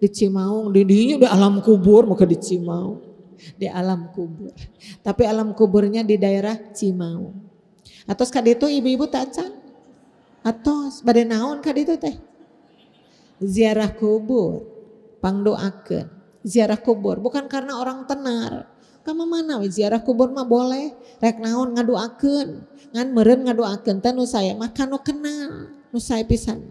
Di Cimaung, di dinya udah alam kubur maka di Cimaung di alam kubur. Tapi alam kuburnya di daerah Cimau. Atau sekali itu ibu-ibu tacan? Atau pada naon kadi itu teh? Ziarah kubur, pangdoakan. Ziarah kubur bukan karena orang tenar. Kamu mana ziarah kubur mah boleh. Rek naon ngaduakan. Ngan meren ngaduakan, Tenu saya mah kanu kenal. nusai pisan.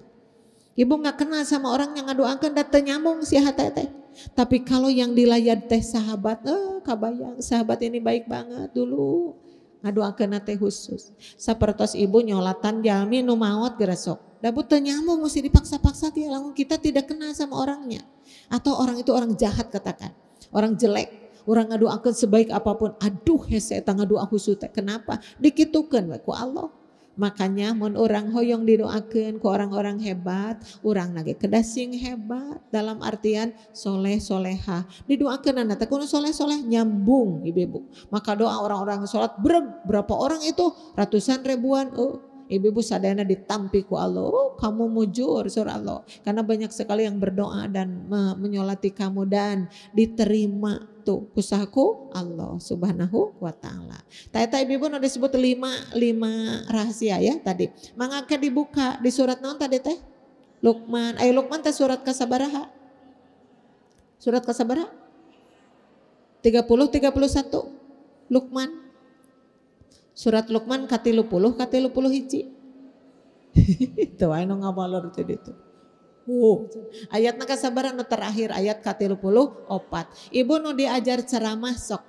Ibu nggak kenal sama orang yang ngaduakan Datang nyambung si hati teh. Tapi kalau yang dilayar teh sahabat, eh kabayang sahabat ini baik banget dulu. Ngadoakeun teh khusus. Sapertos ibu nyolatan jalmi nu maot geresok. Dabu tenyamu mesti dipaksa-paksa dia langsung kita tidak kenal sama orangnya. Atau orang itu orang jahat katakan. Orang jelek, orang ngadu akan sebaik apapun aduh hese eta ngadoa khusus teh kenapa dikitukan we ku Allah Makanya mun orang hoyong didoakan ke orang-orang hebat, orang nage kedasing hebat dalam artian soleh soleha. Didoakan anak tekun soleh soleh nyambung ibu ibu. Maka doa orang-orang sholat ber berapa orang itu ratusan ribuan. Oh, ibu ibu sadana ditampi ku Allah. Oh, kamu mujur sur Allah. Karena banyak sekali yang berdoa dan menyolati kamu dan diterima itu usahaku Allah Subhanahu wa taala. Tata ibu pun ada disebut lima lima rahasia ya tadi. Mangaka dibuka di surat non tadi teh? Lukman. Ayo eh, Lukman teh surat kasabaraha? Surat kasabaraha? 30 31 Lukman. Surat Lukman katilu puluh katilu puluh hiji. Itu <laughs> ayo ngabalor tadi itu. Oh, ayat naga sabaran nu terakhir ayat k opat Ibu nu diajar ceramah sok,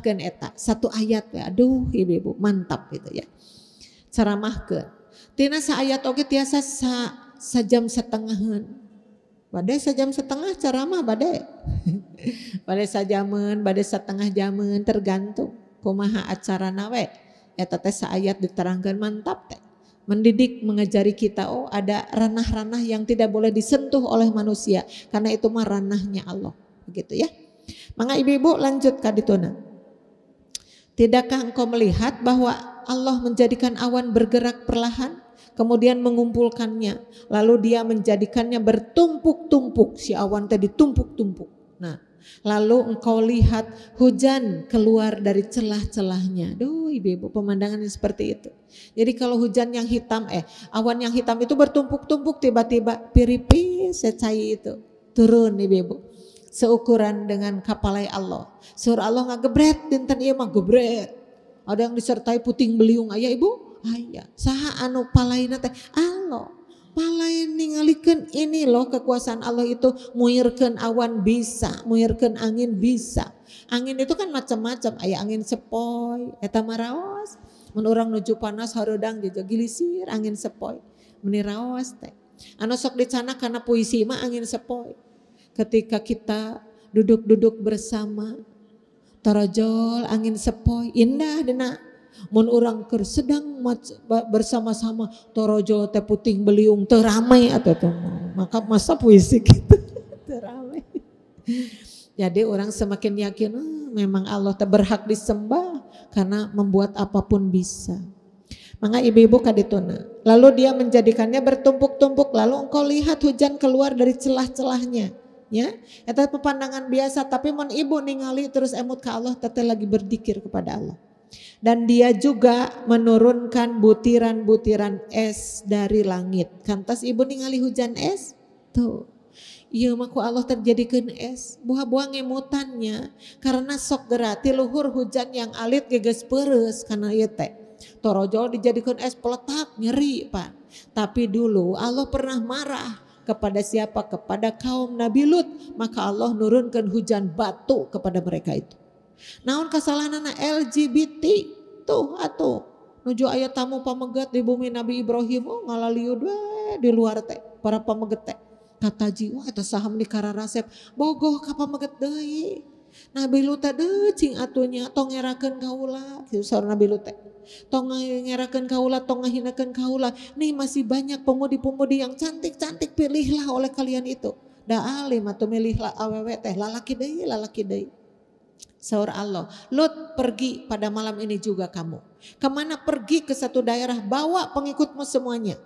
gen eta. Satu ayat ya. Aduh, ibu-ibu mantap gitu ya. Ceramahkan. Tina sa ayat oke tiasa sa, sejam setengah Badai sejam setengah ceramah badai. <laughs> badai sajamen, badai setengah jaman tergantung kumaha acara nawe. Eta teh sa ayat diterangkan mantap teh mendidik, mengajari kita oh ada ranah-ranah yang tidak boleh disentuh oleh manusia karena itu mah ranahnya Allah, begitu ya. Maka ibu-ibu lanjut kadituna. Tidakkah engkau melihat bahwa Allah menjadikan awan bergerak perlahan kemudian mengumpulkannya lalu dia menjadikannya bertumpuk-tumpuk si awan tadi tumpuk-tumpuk. Nah, Lalu engkau lihat hujan keluar dari celah-celahnya. Duh ibu-ibu pemandangannya seperti itu. Jadi kalau hujan yang hitam, eh awan yang hitam itu bertumpuk-tumpuk tiba-tiba piripis secai itu turun ibu-ibu. Seukuran dengan kapalai Allah. Surah Allah gak gebret, dinten iya mah gebret. Ada yang disertai puting beliung ayah ibu. Ayah, saha anu palainate teh Allah Palain ningalikan ini loh kekuasaan Allah itu muirkan awan bisa, muirkan angin bisa. Angin itu kan macam-macam, ayah angin sepoi, etamaraos, menurang nuju panas harudang jeung gilisir angin sepoi. meniraos. teh. Anu sok dicana karena puisi mah angin sepoi. Ketika kita duduk-duduk bersama, torojol angin sepoi, indah denak mun orang ker sedang bersama-sama torojo teh puting beliung teramai atau tuh maka masa puisi gitu <laughs> teramai jadi orang semakin yakin oh, memang Allah berhak disembah karena membuat apapun bisa maka ibu-ibu kaditona Lalu dia menjadikannya bertumpuk-tumpuk. Lalu engkau lihat hujan keluar dari celah-celahnya. Ya, itu pandangan biasa. Tapi mon ibu ningali terus emut ke Allah, teteh lagi berdikir kepada Allah. Dan dia juga menurunkan butiran-butiran es dari langit. Kantas ibu ningali hujan es? Tuh. Iya maku Allah terjadikan es. Buah-buah ngemutannya. Karena sok gerati luhur hujan yang alit geges peres karena iya teh. Torojo dijadikan es peletak nyeri pak. Tapi dulu Allah pernah marah kepada siapa? Kepada kaum Nabi Lut. Maka Allah nurunkan hujan batu kepada mereka itu. Naon kesalahan anak LGBT tuh atuh. Nuju ayat tamu pamegat di bumi Nabi Ibrahim oh ngalaliud di luar teh para pamegat teh. Kata jiwa atau saham di kararasep bogoh kapa pamegat deh Nabi lu teh cing atunya tong ngerakeun kaula kieu Nabi lu teh. Tong ngerakeun kaula, tong ngahinakeun kaula. Nih masih banyak pemudi-pemudi yang cantik-cantik pilihlah oleh kalian itu. Da alim atau milihlah awewe teh lalaki deh lalaki deh Saur Allah. Lot pergi pada malam ini juga kamu. Kemana pergi ke satu daerah bawa pengikutmu semuanya.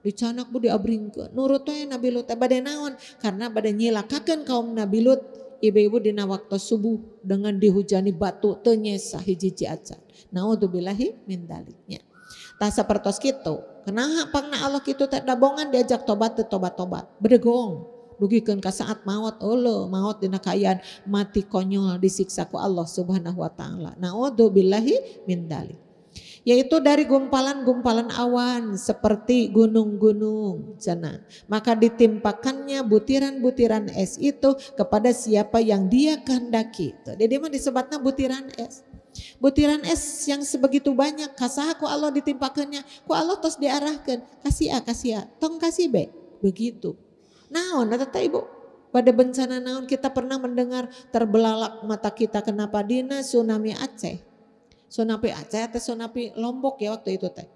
Dicanak bu diabringkan. Nurut ya Nabi Lut. Eh, badai naon. Karena badai nyilakakan kaum Nabi Lut. Ibu-ibu dina waktu subuh dengan dihujani batu tenyesa hiji ciacan. Na'udzubillahi min daliknya. Tak seperti itu. Kenapa pangna Allah itu tak dabongan diajak tobat tobat-tobat. berdegong dugikan ke saat maut Allah maut dina nakayan mati konyol disiksa ku Allah subhanahu wa ta'ala billahi min dalik yaitu dari gumpalan-gumpalan awan seperti gunung-gunung sana. Maka ditimpakannya butiran-butiran es itu kepada siapa yang dia kehendaki. Dia mah disebutnya butiran es. Butiran es yang sebegitu banyak kasah ku Allah ditimpakannya, ku Allah terus diarahkan kasih A kasih A, tong kasih B begitu. Naon tak ibu? Pada bencana naon kita pernah mendengar terbelalak mata kita kenapa dina tsunami Aceh. Tsunami Aceh atau tsunami Lombok ya waktu itu teh.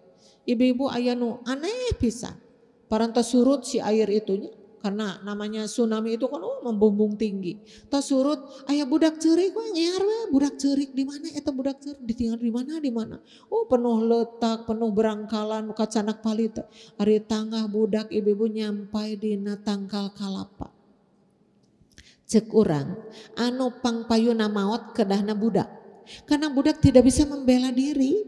Ibu-ibu ayah nu aneh bisa, parantah surut si air itunya. Karena namanya tsunami itu kan oh, membumbung tinggi. Tos surut, ayah budak cerik wah nyer we, budak cerik di mana eta budak cerik ditinggal di mana di mana. Oh penuh letak, penuh berangkalan muka canak palita. Ari tangah budak ibu-ibu nyampai di natangkal kalapa. Cek orang, anu pang payu namaot kedahna budak. Karena budak tidak bisa membela diri,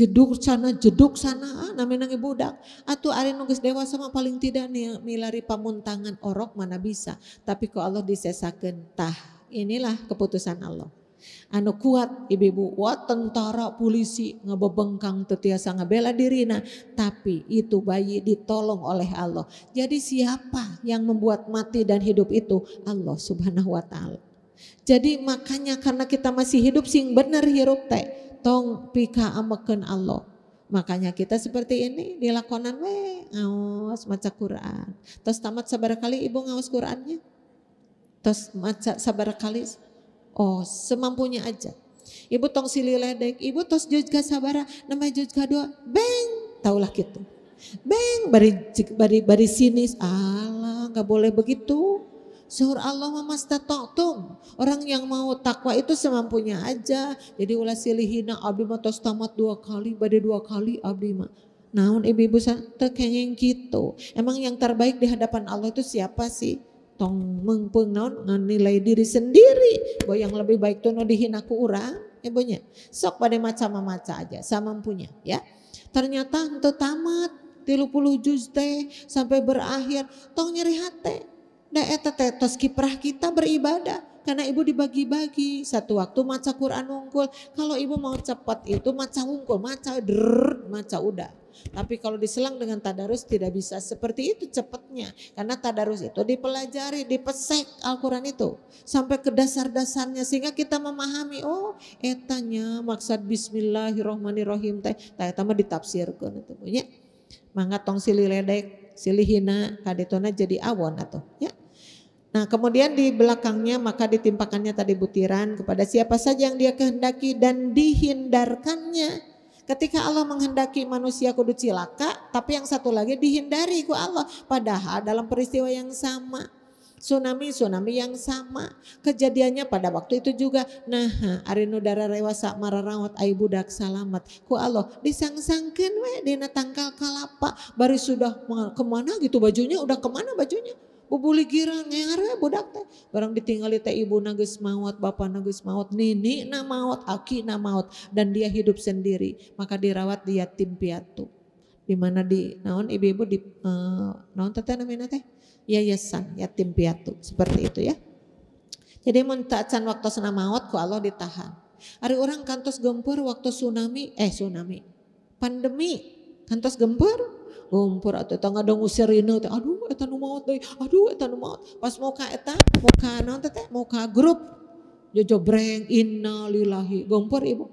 jeduk sana jeduk sana ah, namanya budak atau are nunggu dewa sama paling tidak nih milari pamuntangan orok mana bisa tapi kok Allah disesakan tah inilah keputusan Allah anu kuat ibu-ibu wah tentara polisi ngebebengkang tetiasa ngebela Nah tapi itu bayi ditolong oleh Allah jadi siapa yang membuat mati dan hidup itu Allah subhanahu wa ta'ala jadi makanya karena kita masih hidup sing bener hirup teh tong pika ameken Allah. Makanya kita seperti ini dilakonan we ngaos maca Quran. Terus tamat sabar kali ibu ngawas Qurannya. Terus maca sabar kali oh semampunya aja. Ibu tong silih ledek, ibu tos jujga sabara, nama jujga doa, beng, taulah gitu. Beng, bari, bari, bari sinis, Allah nggak boleh begitu. Zuhur Allah mamastatoktum. Orang yang mau takwa itu semampunya aja. Jadi ulah silihina abdi mah tamat dua kali, bade dua kali abdi mah. Naon ibu-ibu tekengeng yang gitu. Emang yang terbaik di hadapan Allah itu siapa sih? Tong mengpeng naon nilai diri sendiri. Bahwa yang lebih baik tuh no dihina ku orang. Ibunya. Ya Sok pada macam-macam aja. Sama punya ya. Ternyata untuk tamat 30 juz teh sampai berakhir tong nyeri hati Nah eta tos kiprah kita beribadah. Karena ibu dibagi-bagi. Satu waktu maca Quran unggul. Kalau ibu mau cepat itu maca unggul. Maca der, maca udah. Tapi kalau diselang dengan tadarus tidak bisa seperti itu cepatnya. Karena tadarus itu dipelajari, dipesek Al-Quran itu. Sampai ke dasar-dasarnya sehingga kita memahami. Oh etanya maksud bismillahirrohmanirrohim. Teh etama ditafsirkan. Itu. Ya. Mangga tong silih ledek, silih hina, kadetona jadi awon atau ya Nah, kemudian di belakangnya maka ditimpakannya tadi butiran kepada siapa saja yang dia kehendaki dan dihindarkannya. Ketika Allah menghendaki manusia kudu cilaka, tapi yang satu lagi dihindari ku Allah. Padahal dalam peristiwa yang sama, tsunami tsunami yang sama, kejadiannya pada waktu itu juga. Nah, arinu dara rewasa mararawat ayu budak salamat. Ku Allah Disangsangkan we dina tangkal kalapa, baru sudah kemana gitu bajunya, udah kemana bajunya? bubuli girang ngere budak teh. Barang ditinggali teh ibu nages maut, bapak nages maut, nini na maut, aki na maut. Dan dia hidup sendiri. Maka dirawat di yatim piatu. Dimana di naon ibu-ibu di uh, naon teteh namanya teh? Yayasan yatim piatu. Seperti itu ya. Jadi mentaatkan waktu sana maut ku Allah ditahan. Hari orang kantos gempur waktu tsunami, eh tsunami, pandemi kantos gempur gumpur atau tak ada ngusir ini teh aduh eta nu maot deui aduh eta nu maot pas mau ka eta mau ka naon teh mau ka grup jojobreng innalillahi gumpur ibu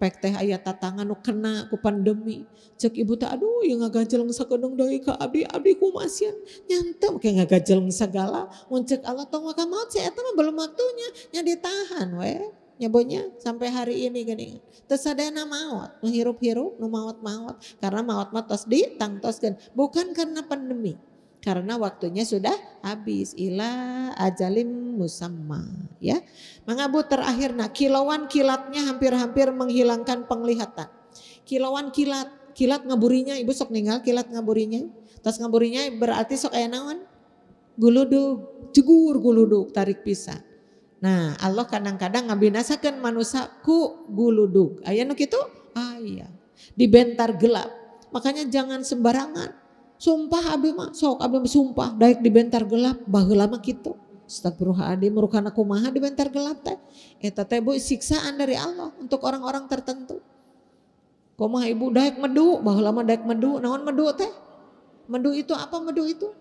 pek teh aya tatangan nu kena ku pandemi cek ibu teh aduh yang ngagajeleng sakeung deui ka abdi abdi kumasian kayak make ngagajeleng segala mun cek Allah tong maka maot si eta mah belum waktunya nya ditahan weh nyebutnya sampai hari ini gini tersadana maut menghirup-hirup nu maut-maut karena maut matos tos ditangtoskan bukan karena pandemi karena waktunya sudah habis ila ajalim musamma ya mengabu terakhir nah kilauan kilatnya hampir-hampir menghilangkan penglihatan kilauan kilat kilat ngaburinya ibu sok ninggal kilat ngaburinya tas ngaburinya berarti sok enawan guludu cegur guludu guluduk tarik pisang Nah Allah kadang-kadang ngabinasakan manusia ku guluduk. Ayah nuk itu? Ah iya. Di bentar gelap. Makanya jangan sembarangan. Sumpah abi mah, sok abi sumpah. Daik di bentar gelap, baheula mah gitu. Astagfirullah adi merukana kumaha di bentar gelap teh. Eta teh bu siksaan dari Allah untuk orang-orang tertentu. Kumaha ibu daik medu, baheula mah daik medu. Naon medu teh? Medu itu apa medu itu?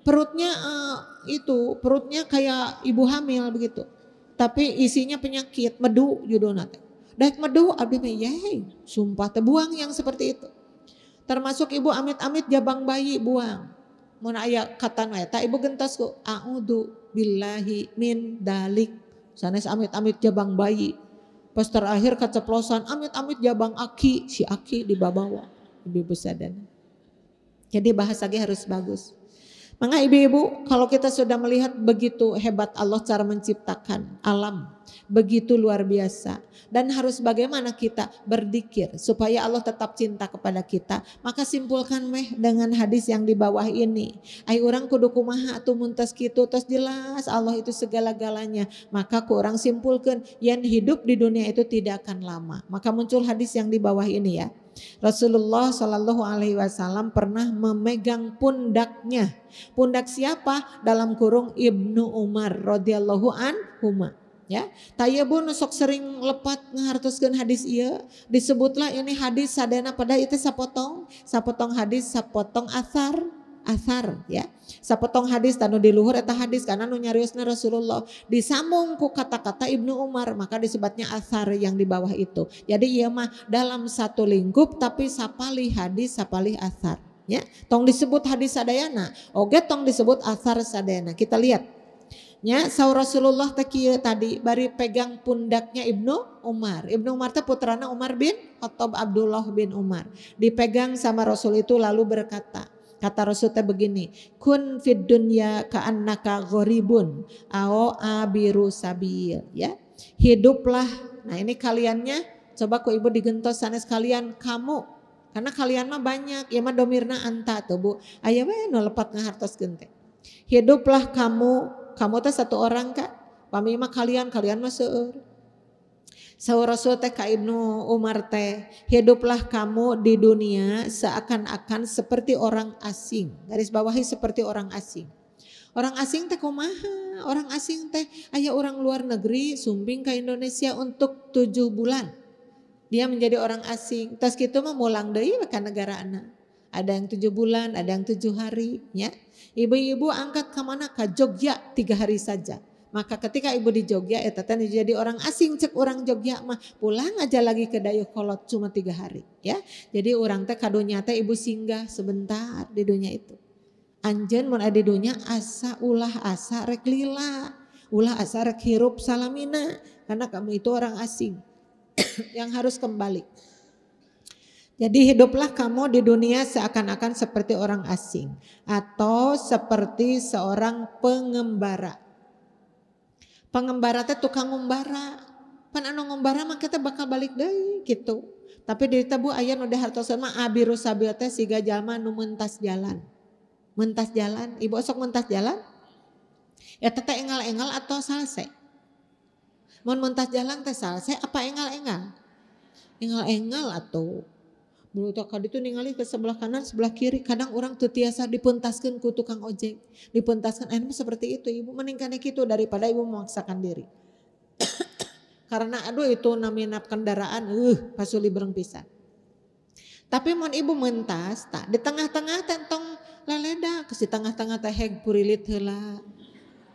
Perutnya uh, itu, perutnya kayak ibu hamil begitu tapi isinya penyakit medu judulnya teh. Daik medu abdi mah sumpah tebuang yang seperti itu. Termasuk ibu amit-amit jabang bayi buang. Mun aya kata eta ibu gentos ku audu billahi min dalik. Sanes amit-amit jabang bayi. Pas terakhir keceplosan amit-amit jabang aki, si aki di bawah lebih besar dan. Jadi bahasa harus bagus. Maka ibu-ibu, kalau kita sudah melihat begitu hebat Allah cara menciptakan alam, begitu luar biasa. Dan harus bagaimana kita berdikir supaya Allah tetap cinta kepada kita. Maka simpulkan meh dengan hadis yang di bawah ini. Ayo orang kudu kumaha tu muntas kitu terus jelas Allah itu segala-galanya. Maka kurang simpulkan yang hidup di dunia itu tidak akan lama. Maka muncul hadis yang di bawah ini ya. Rasulullah Shallallahu Alaihi Wasallam pernah memegang pundaknya. Pundak siapa? Dalam kurung ibnu Umar radhiyallahu anhuma. Ya, tayebun sok sering lepat ngehartuskan hadis iya. Disebutlah ini hadis sadena pada itu sapotong, sapotong hadis, sapotong asar asar ya sapotong hadis tanu di luhur eta hadis karena nu nyariusna Rasulullah disambung ku kata-kata Ibnu Umar maka disebutnya asar yang di bawah itu jadi iya mah dalam satu lingkup tapi sapali hadis sapali asar ya tong disebut hadis sadayana oge tong disebut asar sadayana kita lihat Ya, sau Rasulullah tadi bari pegang pundaknya Ibnu Umar. Ibnu Umar itu putrana Umar bin Khattab Abdullah bin Umar. Dipegang sama Rasul itu lalu berkata, Kata Rasulullah begini, kun fid dunya ka'annaka ghoribun ao abiru sabil. Ya, hiduplah. Nah ini kaliannya coba ku ibu digentos sana sekalian kamu karena kalian mah banyak ya mah domirna anta tuh bu ayah weh, no lepat ngehartos gente hiduplah kamu kamu teh satu orang kak pamimah kalian kalian mah seur. Sahur Rasul teh ka Ibnu Umar teh, hiduplah kamu di dunia seakan-akan seperti orang asing. Garis bawahi seperti orang asing. Orang asing teh kumaha, orang asing teh ayah orang luar negeri sumbing ke Indonesia untuk tujuh bulan. Dia menjadi orang asing. Tas kita mah mulang deui ke negara anak. Ada yang tujuh bulan, ada yang tujuh hari. Ya. Ibu-ibu angkat kemana Ke Jogja tiga hari saja. Maka ketika ibu di Jogja, eta eh, teh jadi orang asing cek orang Jogja mah pulang aja lagi ke Dayakolot cuma tiga hari ya. Jadi orang teh kadonya teh ibu singgah sebentar di dunia itu. Anjen mun ada dunia asa ulah asa rek lila, ulah asa rek salamina karena kamu itu orang asing <coughs> yang harus kembali. Jadi hiduplah kamu di dunia seakan-akan seperti orang asing atau seperti seorang pengembara pengembara teh tukang ngembara, pan anu ngumbara mah kita bakal balik deh gitu tapi dari tabu ayah udah hartosan sama abi ah, sabia teh siga jalma nu mentas jalan mentas jalan ibu sok mentas jalan ya teteh engal-engal atau salse mau mentas jalan teh salse apa engal-engal engal-engal atau Bulutak kadi itu ningali ke sebelah kanan, sebelah kiri. Kadang orang tuh tiasa dipentaskan ku tukang ojek. Dipentaskan, ini seperti itu. Ibu meningkatnya gitu daripada ibu memaksakan diri. <coughs> Karena aduh itu namanya kendaraan, uh, pasuli bereng pisan. Tapi mon ibu mentas, tak di tengah-tengah tentang leleda, kesi tengah tengah teh hek purilit hela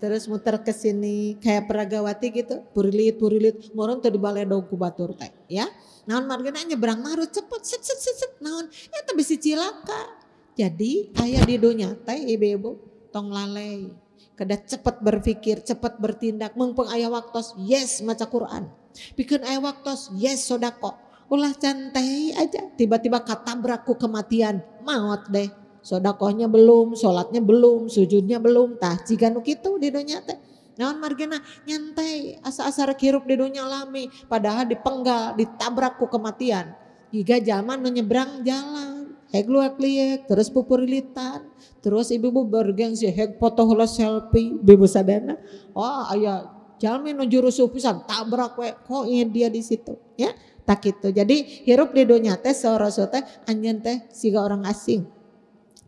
terus muter ke sini kayak peragawati gitu purilit purilit moron tuh di balai dongku batur teh ya naon margana nyebrang marut cepet set set set, set naon ya tapi si cilaka jadi ayah di dunia teh ibu-ibu tong lalai kada cepet berpikir cepet bertindak mengpeng ayah waktu yes maca Quran bikin ayah waktu yes sodako ulah cantai aja tiba-tiba kata beraku kematian maut deh sodakohnya belum, sholatnya belum, sujudnya belum, tah jika nu kitu di dunia teh. Naon margena nyantai asa asar hirup di dunia lami padahal dipenggal, ditabrak ku kematian. Jika zaman nu nyebrang jalan, hek luak liek, terus pupurilitan, terus ibu-ibu bergengsi hek foto hula selfie, ibu sadana. Oh, ayah jalmi nu jurusuh pisan tabrak we kok dia di situ, ya. Tak itu. Jadi hirup di dunia teh seorang teh anjen teh siga orang asing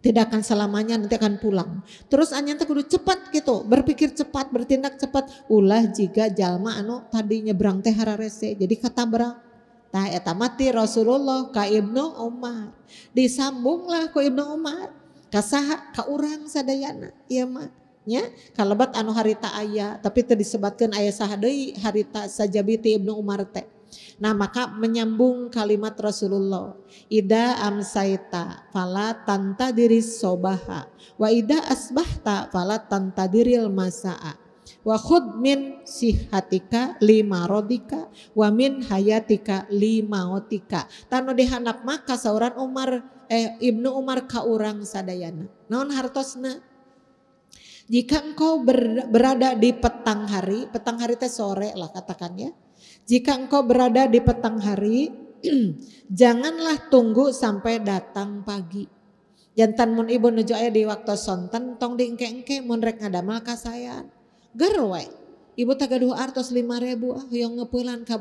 tidak akan selamanya nanti akan pulang. Terus anyanta kudu cepat gitu, berpikir cepat, bertindak cepat. Ulah jika jalma anu tadi nyebrang teh hararese jadi kata berang. Tah eta mati Rasulullah ka Ibnu Umar. Disambunglah ku Ibnu Umar. saha ka urang sadayana ieu iya mah nya kalebat anu harita ayah tapi teu disebatkeun aya saha deui harita sajabiti Ibnu Umar teh. Nah maka menyambung kalimat Rasulullah. Ida amsaita fala tanta diri sobaha. Wa ida asbahta fala tanta diril masa'a. Wa khud min sihatika lima rodika wa min hayatika lima otika. Tanu dihanap maka sauran Umar eh, Ibnu Umar ka urang sadayana. Naon hartosna? Jika engkau ber, berada di petang hari, petang hari teh sore lah katakan ya jika engkau berada di petang hari, <clears throat> janganlah tunggu sampai datang pagi. Jantan mun ibu nuju aya di waktu sonten tong diengke-engke mun rek ngadamel saya. Gerwe. Ibu tagaduh artos lima ribu ah yang ngepulan ka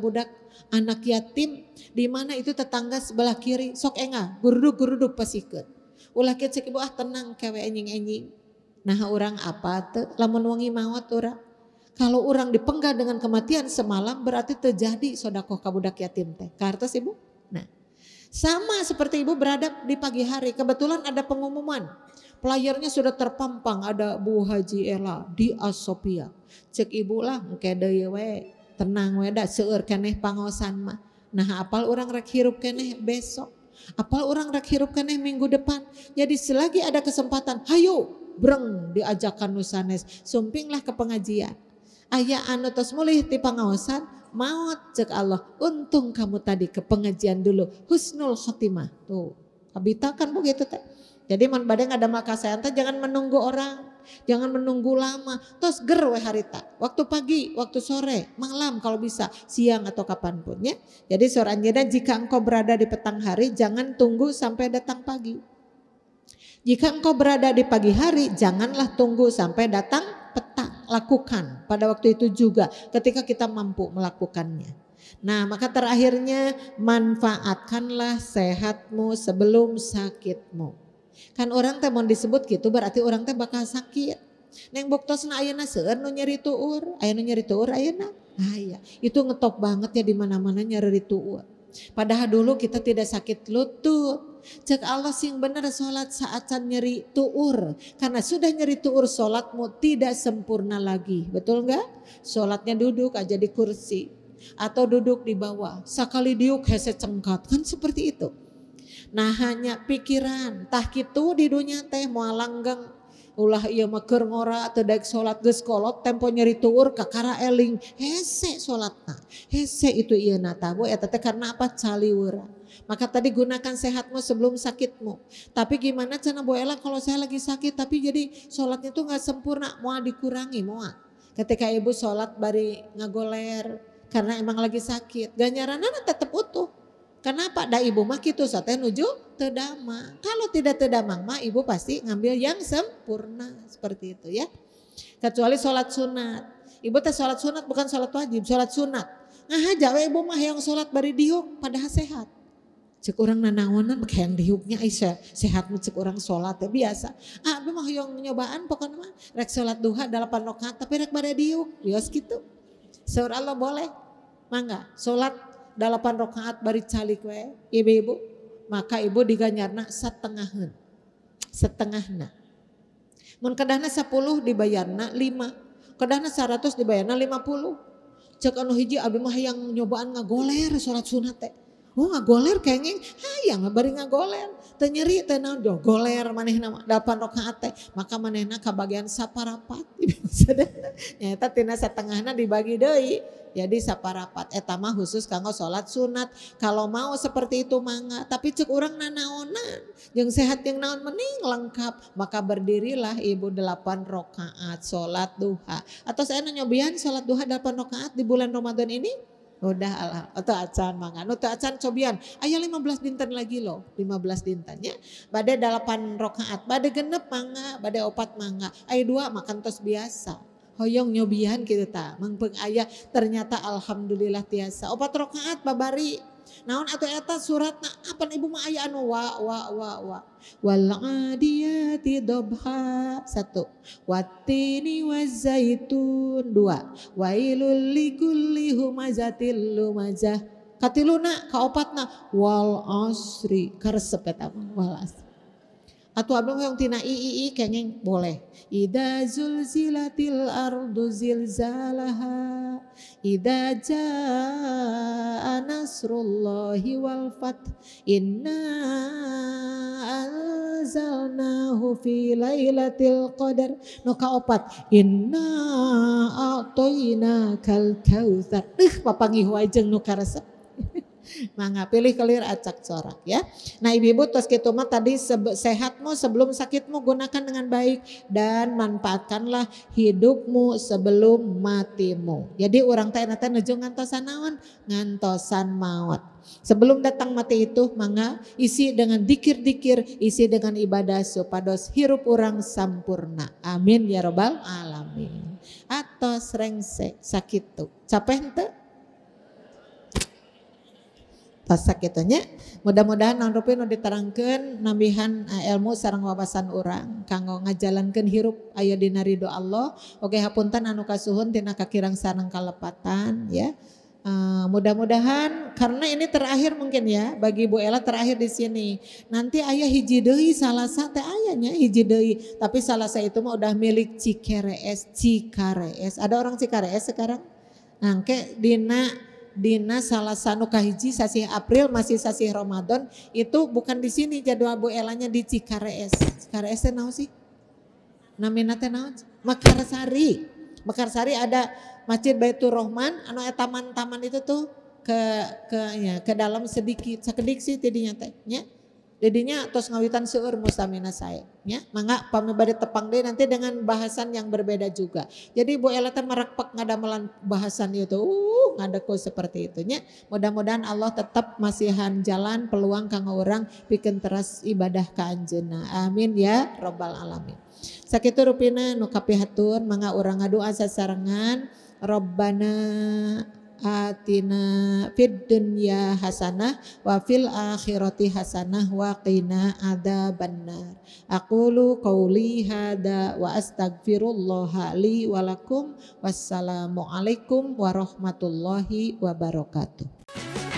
anak yatim di mana itu tetangga sebelah kiri sok enga guruduk-guruduk pesikut. Ulah kieu ibu ah tenang kewe enjing-enjing. Nah orang apa tuh lamun wangi mawat orang kalau orang dipenggal dengan kematian semalam berarti terjadi sodakoh kabudak yatim teh. Kartas ibu? Nah, sama seperti ibu berada di pagi hari. Kebetulan ada pengumuman. Playernya sudah terpampang. Ada Bu Haji Ella di Asopia. Cek ibu lah. Oke deh we. Tenang we Seur keneh pangosan mah. Nah apal orang rek hirup keneh besok. Apal orang rek hirup keneh minggu depan. Jadi selagi ada kesempatan. hayu breng diajakkan nusanes. Sumpinglah ke pengajian. Ayah anu tos mulih di pengawasan, maut cek Allah. Untung kamu tadi ke pengajian dulu. Husnul khotimah. Tuh. Habita kan begitu teh. Jadi man badai ada makasayan teh jangan menunggu orang. Jangan menunggu lama. Terus ger we harita. Waktu pagi, waktu sore, malam kalau bisa. Siang atau kapanpun ya. Jadi seorang jeda jika engkau berada di petang hari jangan tunggu sampai datang pagi. Jika engkau berada di pagi hari, janganlah tunggu sampai datang petang. Lakukan pada waktu itu juga ketika kita mampu melakukannya. Nah, maka terakhirnya manfaatkanlah sehatmu sebelum sakitmu. Kan orang teh mau disebut gitu berarti orang teh bakal sakit. Neng boktosna ayana seueur nu nyeri tuur, ayana nyeri tuur ayana. Ah iya, itu ngetop banget ya di mana-mana nyeri tuur. Padahal dulu kita tidak sakit lutut. Cek Allah sing benar sholat saat nyeri tuur. Karena sudah nyeri tuur sholatmu tidak sempurna lagi. Betul nggak? Sholatnya duduk aja di kursi. Atau duduk di bawah. Sekali diuk hese cengkat. Kan seperti itu. Nah hanya pikiran. Tah gitu di dunia teh mau langgeng ulah ia maker ngora tedek sholat ke sekolah. tempo nyeri tuur kakara eling hese sholat tak, hese itu ia natabu ya tete karena apa caliwura maka tadi gunakan sehatmu sebelum sakitmu tapi gimana bu elang kalau saya lagi sakit tapi jadi sholatnya tuh nggak sempurna mau dikurangi mau ketika ibu sholat bari ngagoler karena emang lagi sakit ganyaranana tetap utuh Kenapa da ibu mah gitu sate nuju tedama. Kalau tidak terdama, mah ibu pasti ngambil yang sempurna seperti itu ya. Kecuali sholat sunat. Ibu teh sholat sunat bukan sholat wajib, sholat sunat. Nah we ibu mah yang sholat bari diuk padahal sehat. Cek orang nanawanan pakai yang diuknya Aisyah sehat cek orang sholat ya biasa. Ah mah yang nyobaan pokoknya mah rek sholat duha dalam rakaat tapi rek bari diuk. Bios gitu. Seorang Allah boleh. Mangga sholat delapan rakaat bari calik ibu-ibu maka ibu diganyarna setengahun setengahna mun kedahna 10 dibayarna 5 kedahna 100 dibayarna 50 cek anu hiji abdi mah yang nyobaan ngagoler surat sunat teh oh ngagoler kenging hayang bari ngagoler teu tenang teh naon do goler manehna dapan rakaat teh maka manehna ka bagian saparapat <laughs> nyata tina setengahnya dibagi deui jadi saparapat eta mah khusus kanggo salat sunat kalau mau seperti itu mangga tapi cek urang nanaonan yang sehat yang naon mending lengkap maka berdirilah ibu delapan rokaat salat duha atau saya nanya Bian salat duha delapan rakaat di bulan Ramadan ini Udah alam. Atau oh, acan mangan. Atau oh, acan cobian. Ayah 15 dinten lagi loh. 15 dintennya. pada 8 rokaat. pada genep mangga. pada opat mangga. Ayah dua makan tos biasa hoyong nyobihan kita gitu ta mengpeng ayah ternyata alhamdulillah tiasa opat rokaat babari naon atau eta surat na apa ibu ma ayah anu wa wa wa wa waladiyati dobha satu watini wazaitun dua wailul likulli humazatil lumazah katiluna kaopatna wal asri karesep eta wal asri atau abang yang tina i i i kengeng boleh. Ida zilatil ardu zalaha. Ida jaa nasrullahi wal fat. Inna anzalnahu fi laylatil qadar. No opat. Inna a'toyna kal kauthar. Eh, papangihu ajeng no resep. Mangga nah, pilih kelir acak corak ya. Nah ibu-ibu tos gitu mah tadi sehatmu sebelum sakitmu gunakan dengan baik dan manfaatkanlah hidupmu sebelum matimu. Jadi orang teh nate nejo ngantosan naon ngantosan maut. Sebelum datang mati itu mangga isi dengan dikir-dikir, isi dengan ibadah supados hirup orang sampurna. Amin ya robbal alamin. Atos sakit tuh. Capek ente? pasak mudah-mudahan rupi nu terangkan nambahin eh, ilmu sarang wawasan orang kanggo ngajalankan hirup ayah dina ridho Allah oke hapuntan anu kasuhun tina kakirang sarang kalepatan ya Uh, mudah-mudahan karena ini terakhir mungkin ya bagi Bu Ella terakhir di sini. Nanti ayah hiji deui salah satu ayahnya hiji deui, tapi salah satu itu mah udah milik Cikares Cikares Ada orang Cikares sekarang? Nangke dina Dina salah sanu kahiji sasi April masih sasi Ramadan itu bukan di sini jadwal Bu Elanya di Cikares. Cikares teh naon sih? Namina teh naon? Mekarsari. Mekarsari ada Masjid Baitur Rahman anu taman-taman itu tuh ke ke ya ke dalam sedikit sekedik sih tidinya teh nya. Jadinya tos ngawitan seur mustamina saya. Ya, mangga pamibadi tepang deh nanti dengan bahasan yang berbeda juga. Jadi Bu Ela teh merekpek ngadamelan bahasan itu. Uh, ngadaku seperti itu Ya. Mudah-mudahan Allah tetap masihan jalan peluang kang orang bikin teras ibadah ke Amin ya robbal alamin. Sakitu rupina hatun, kapihatun orang ngadu asa sarangan. Robbana atina fid dunya hasanah wa fil akhirati hasanah wa qina adzabannar. Aqulu qauli hada wa astaghfirullah li wa lakum. alaikum warahmatullahi wabarakatuh.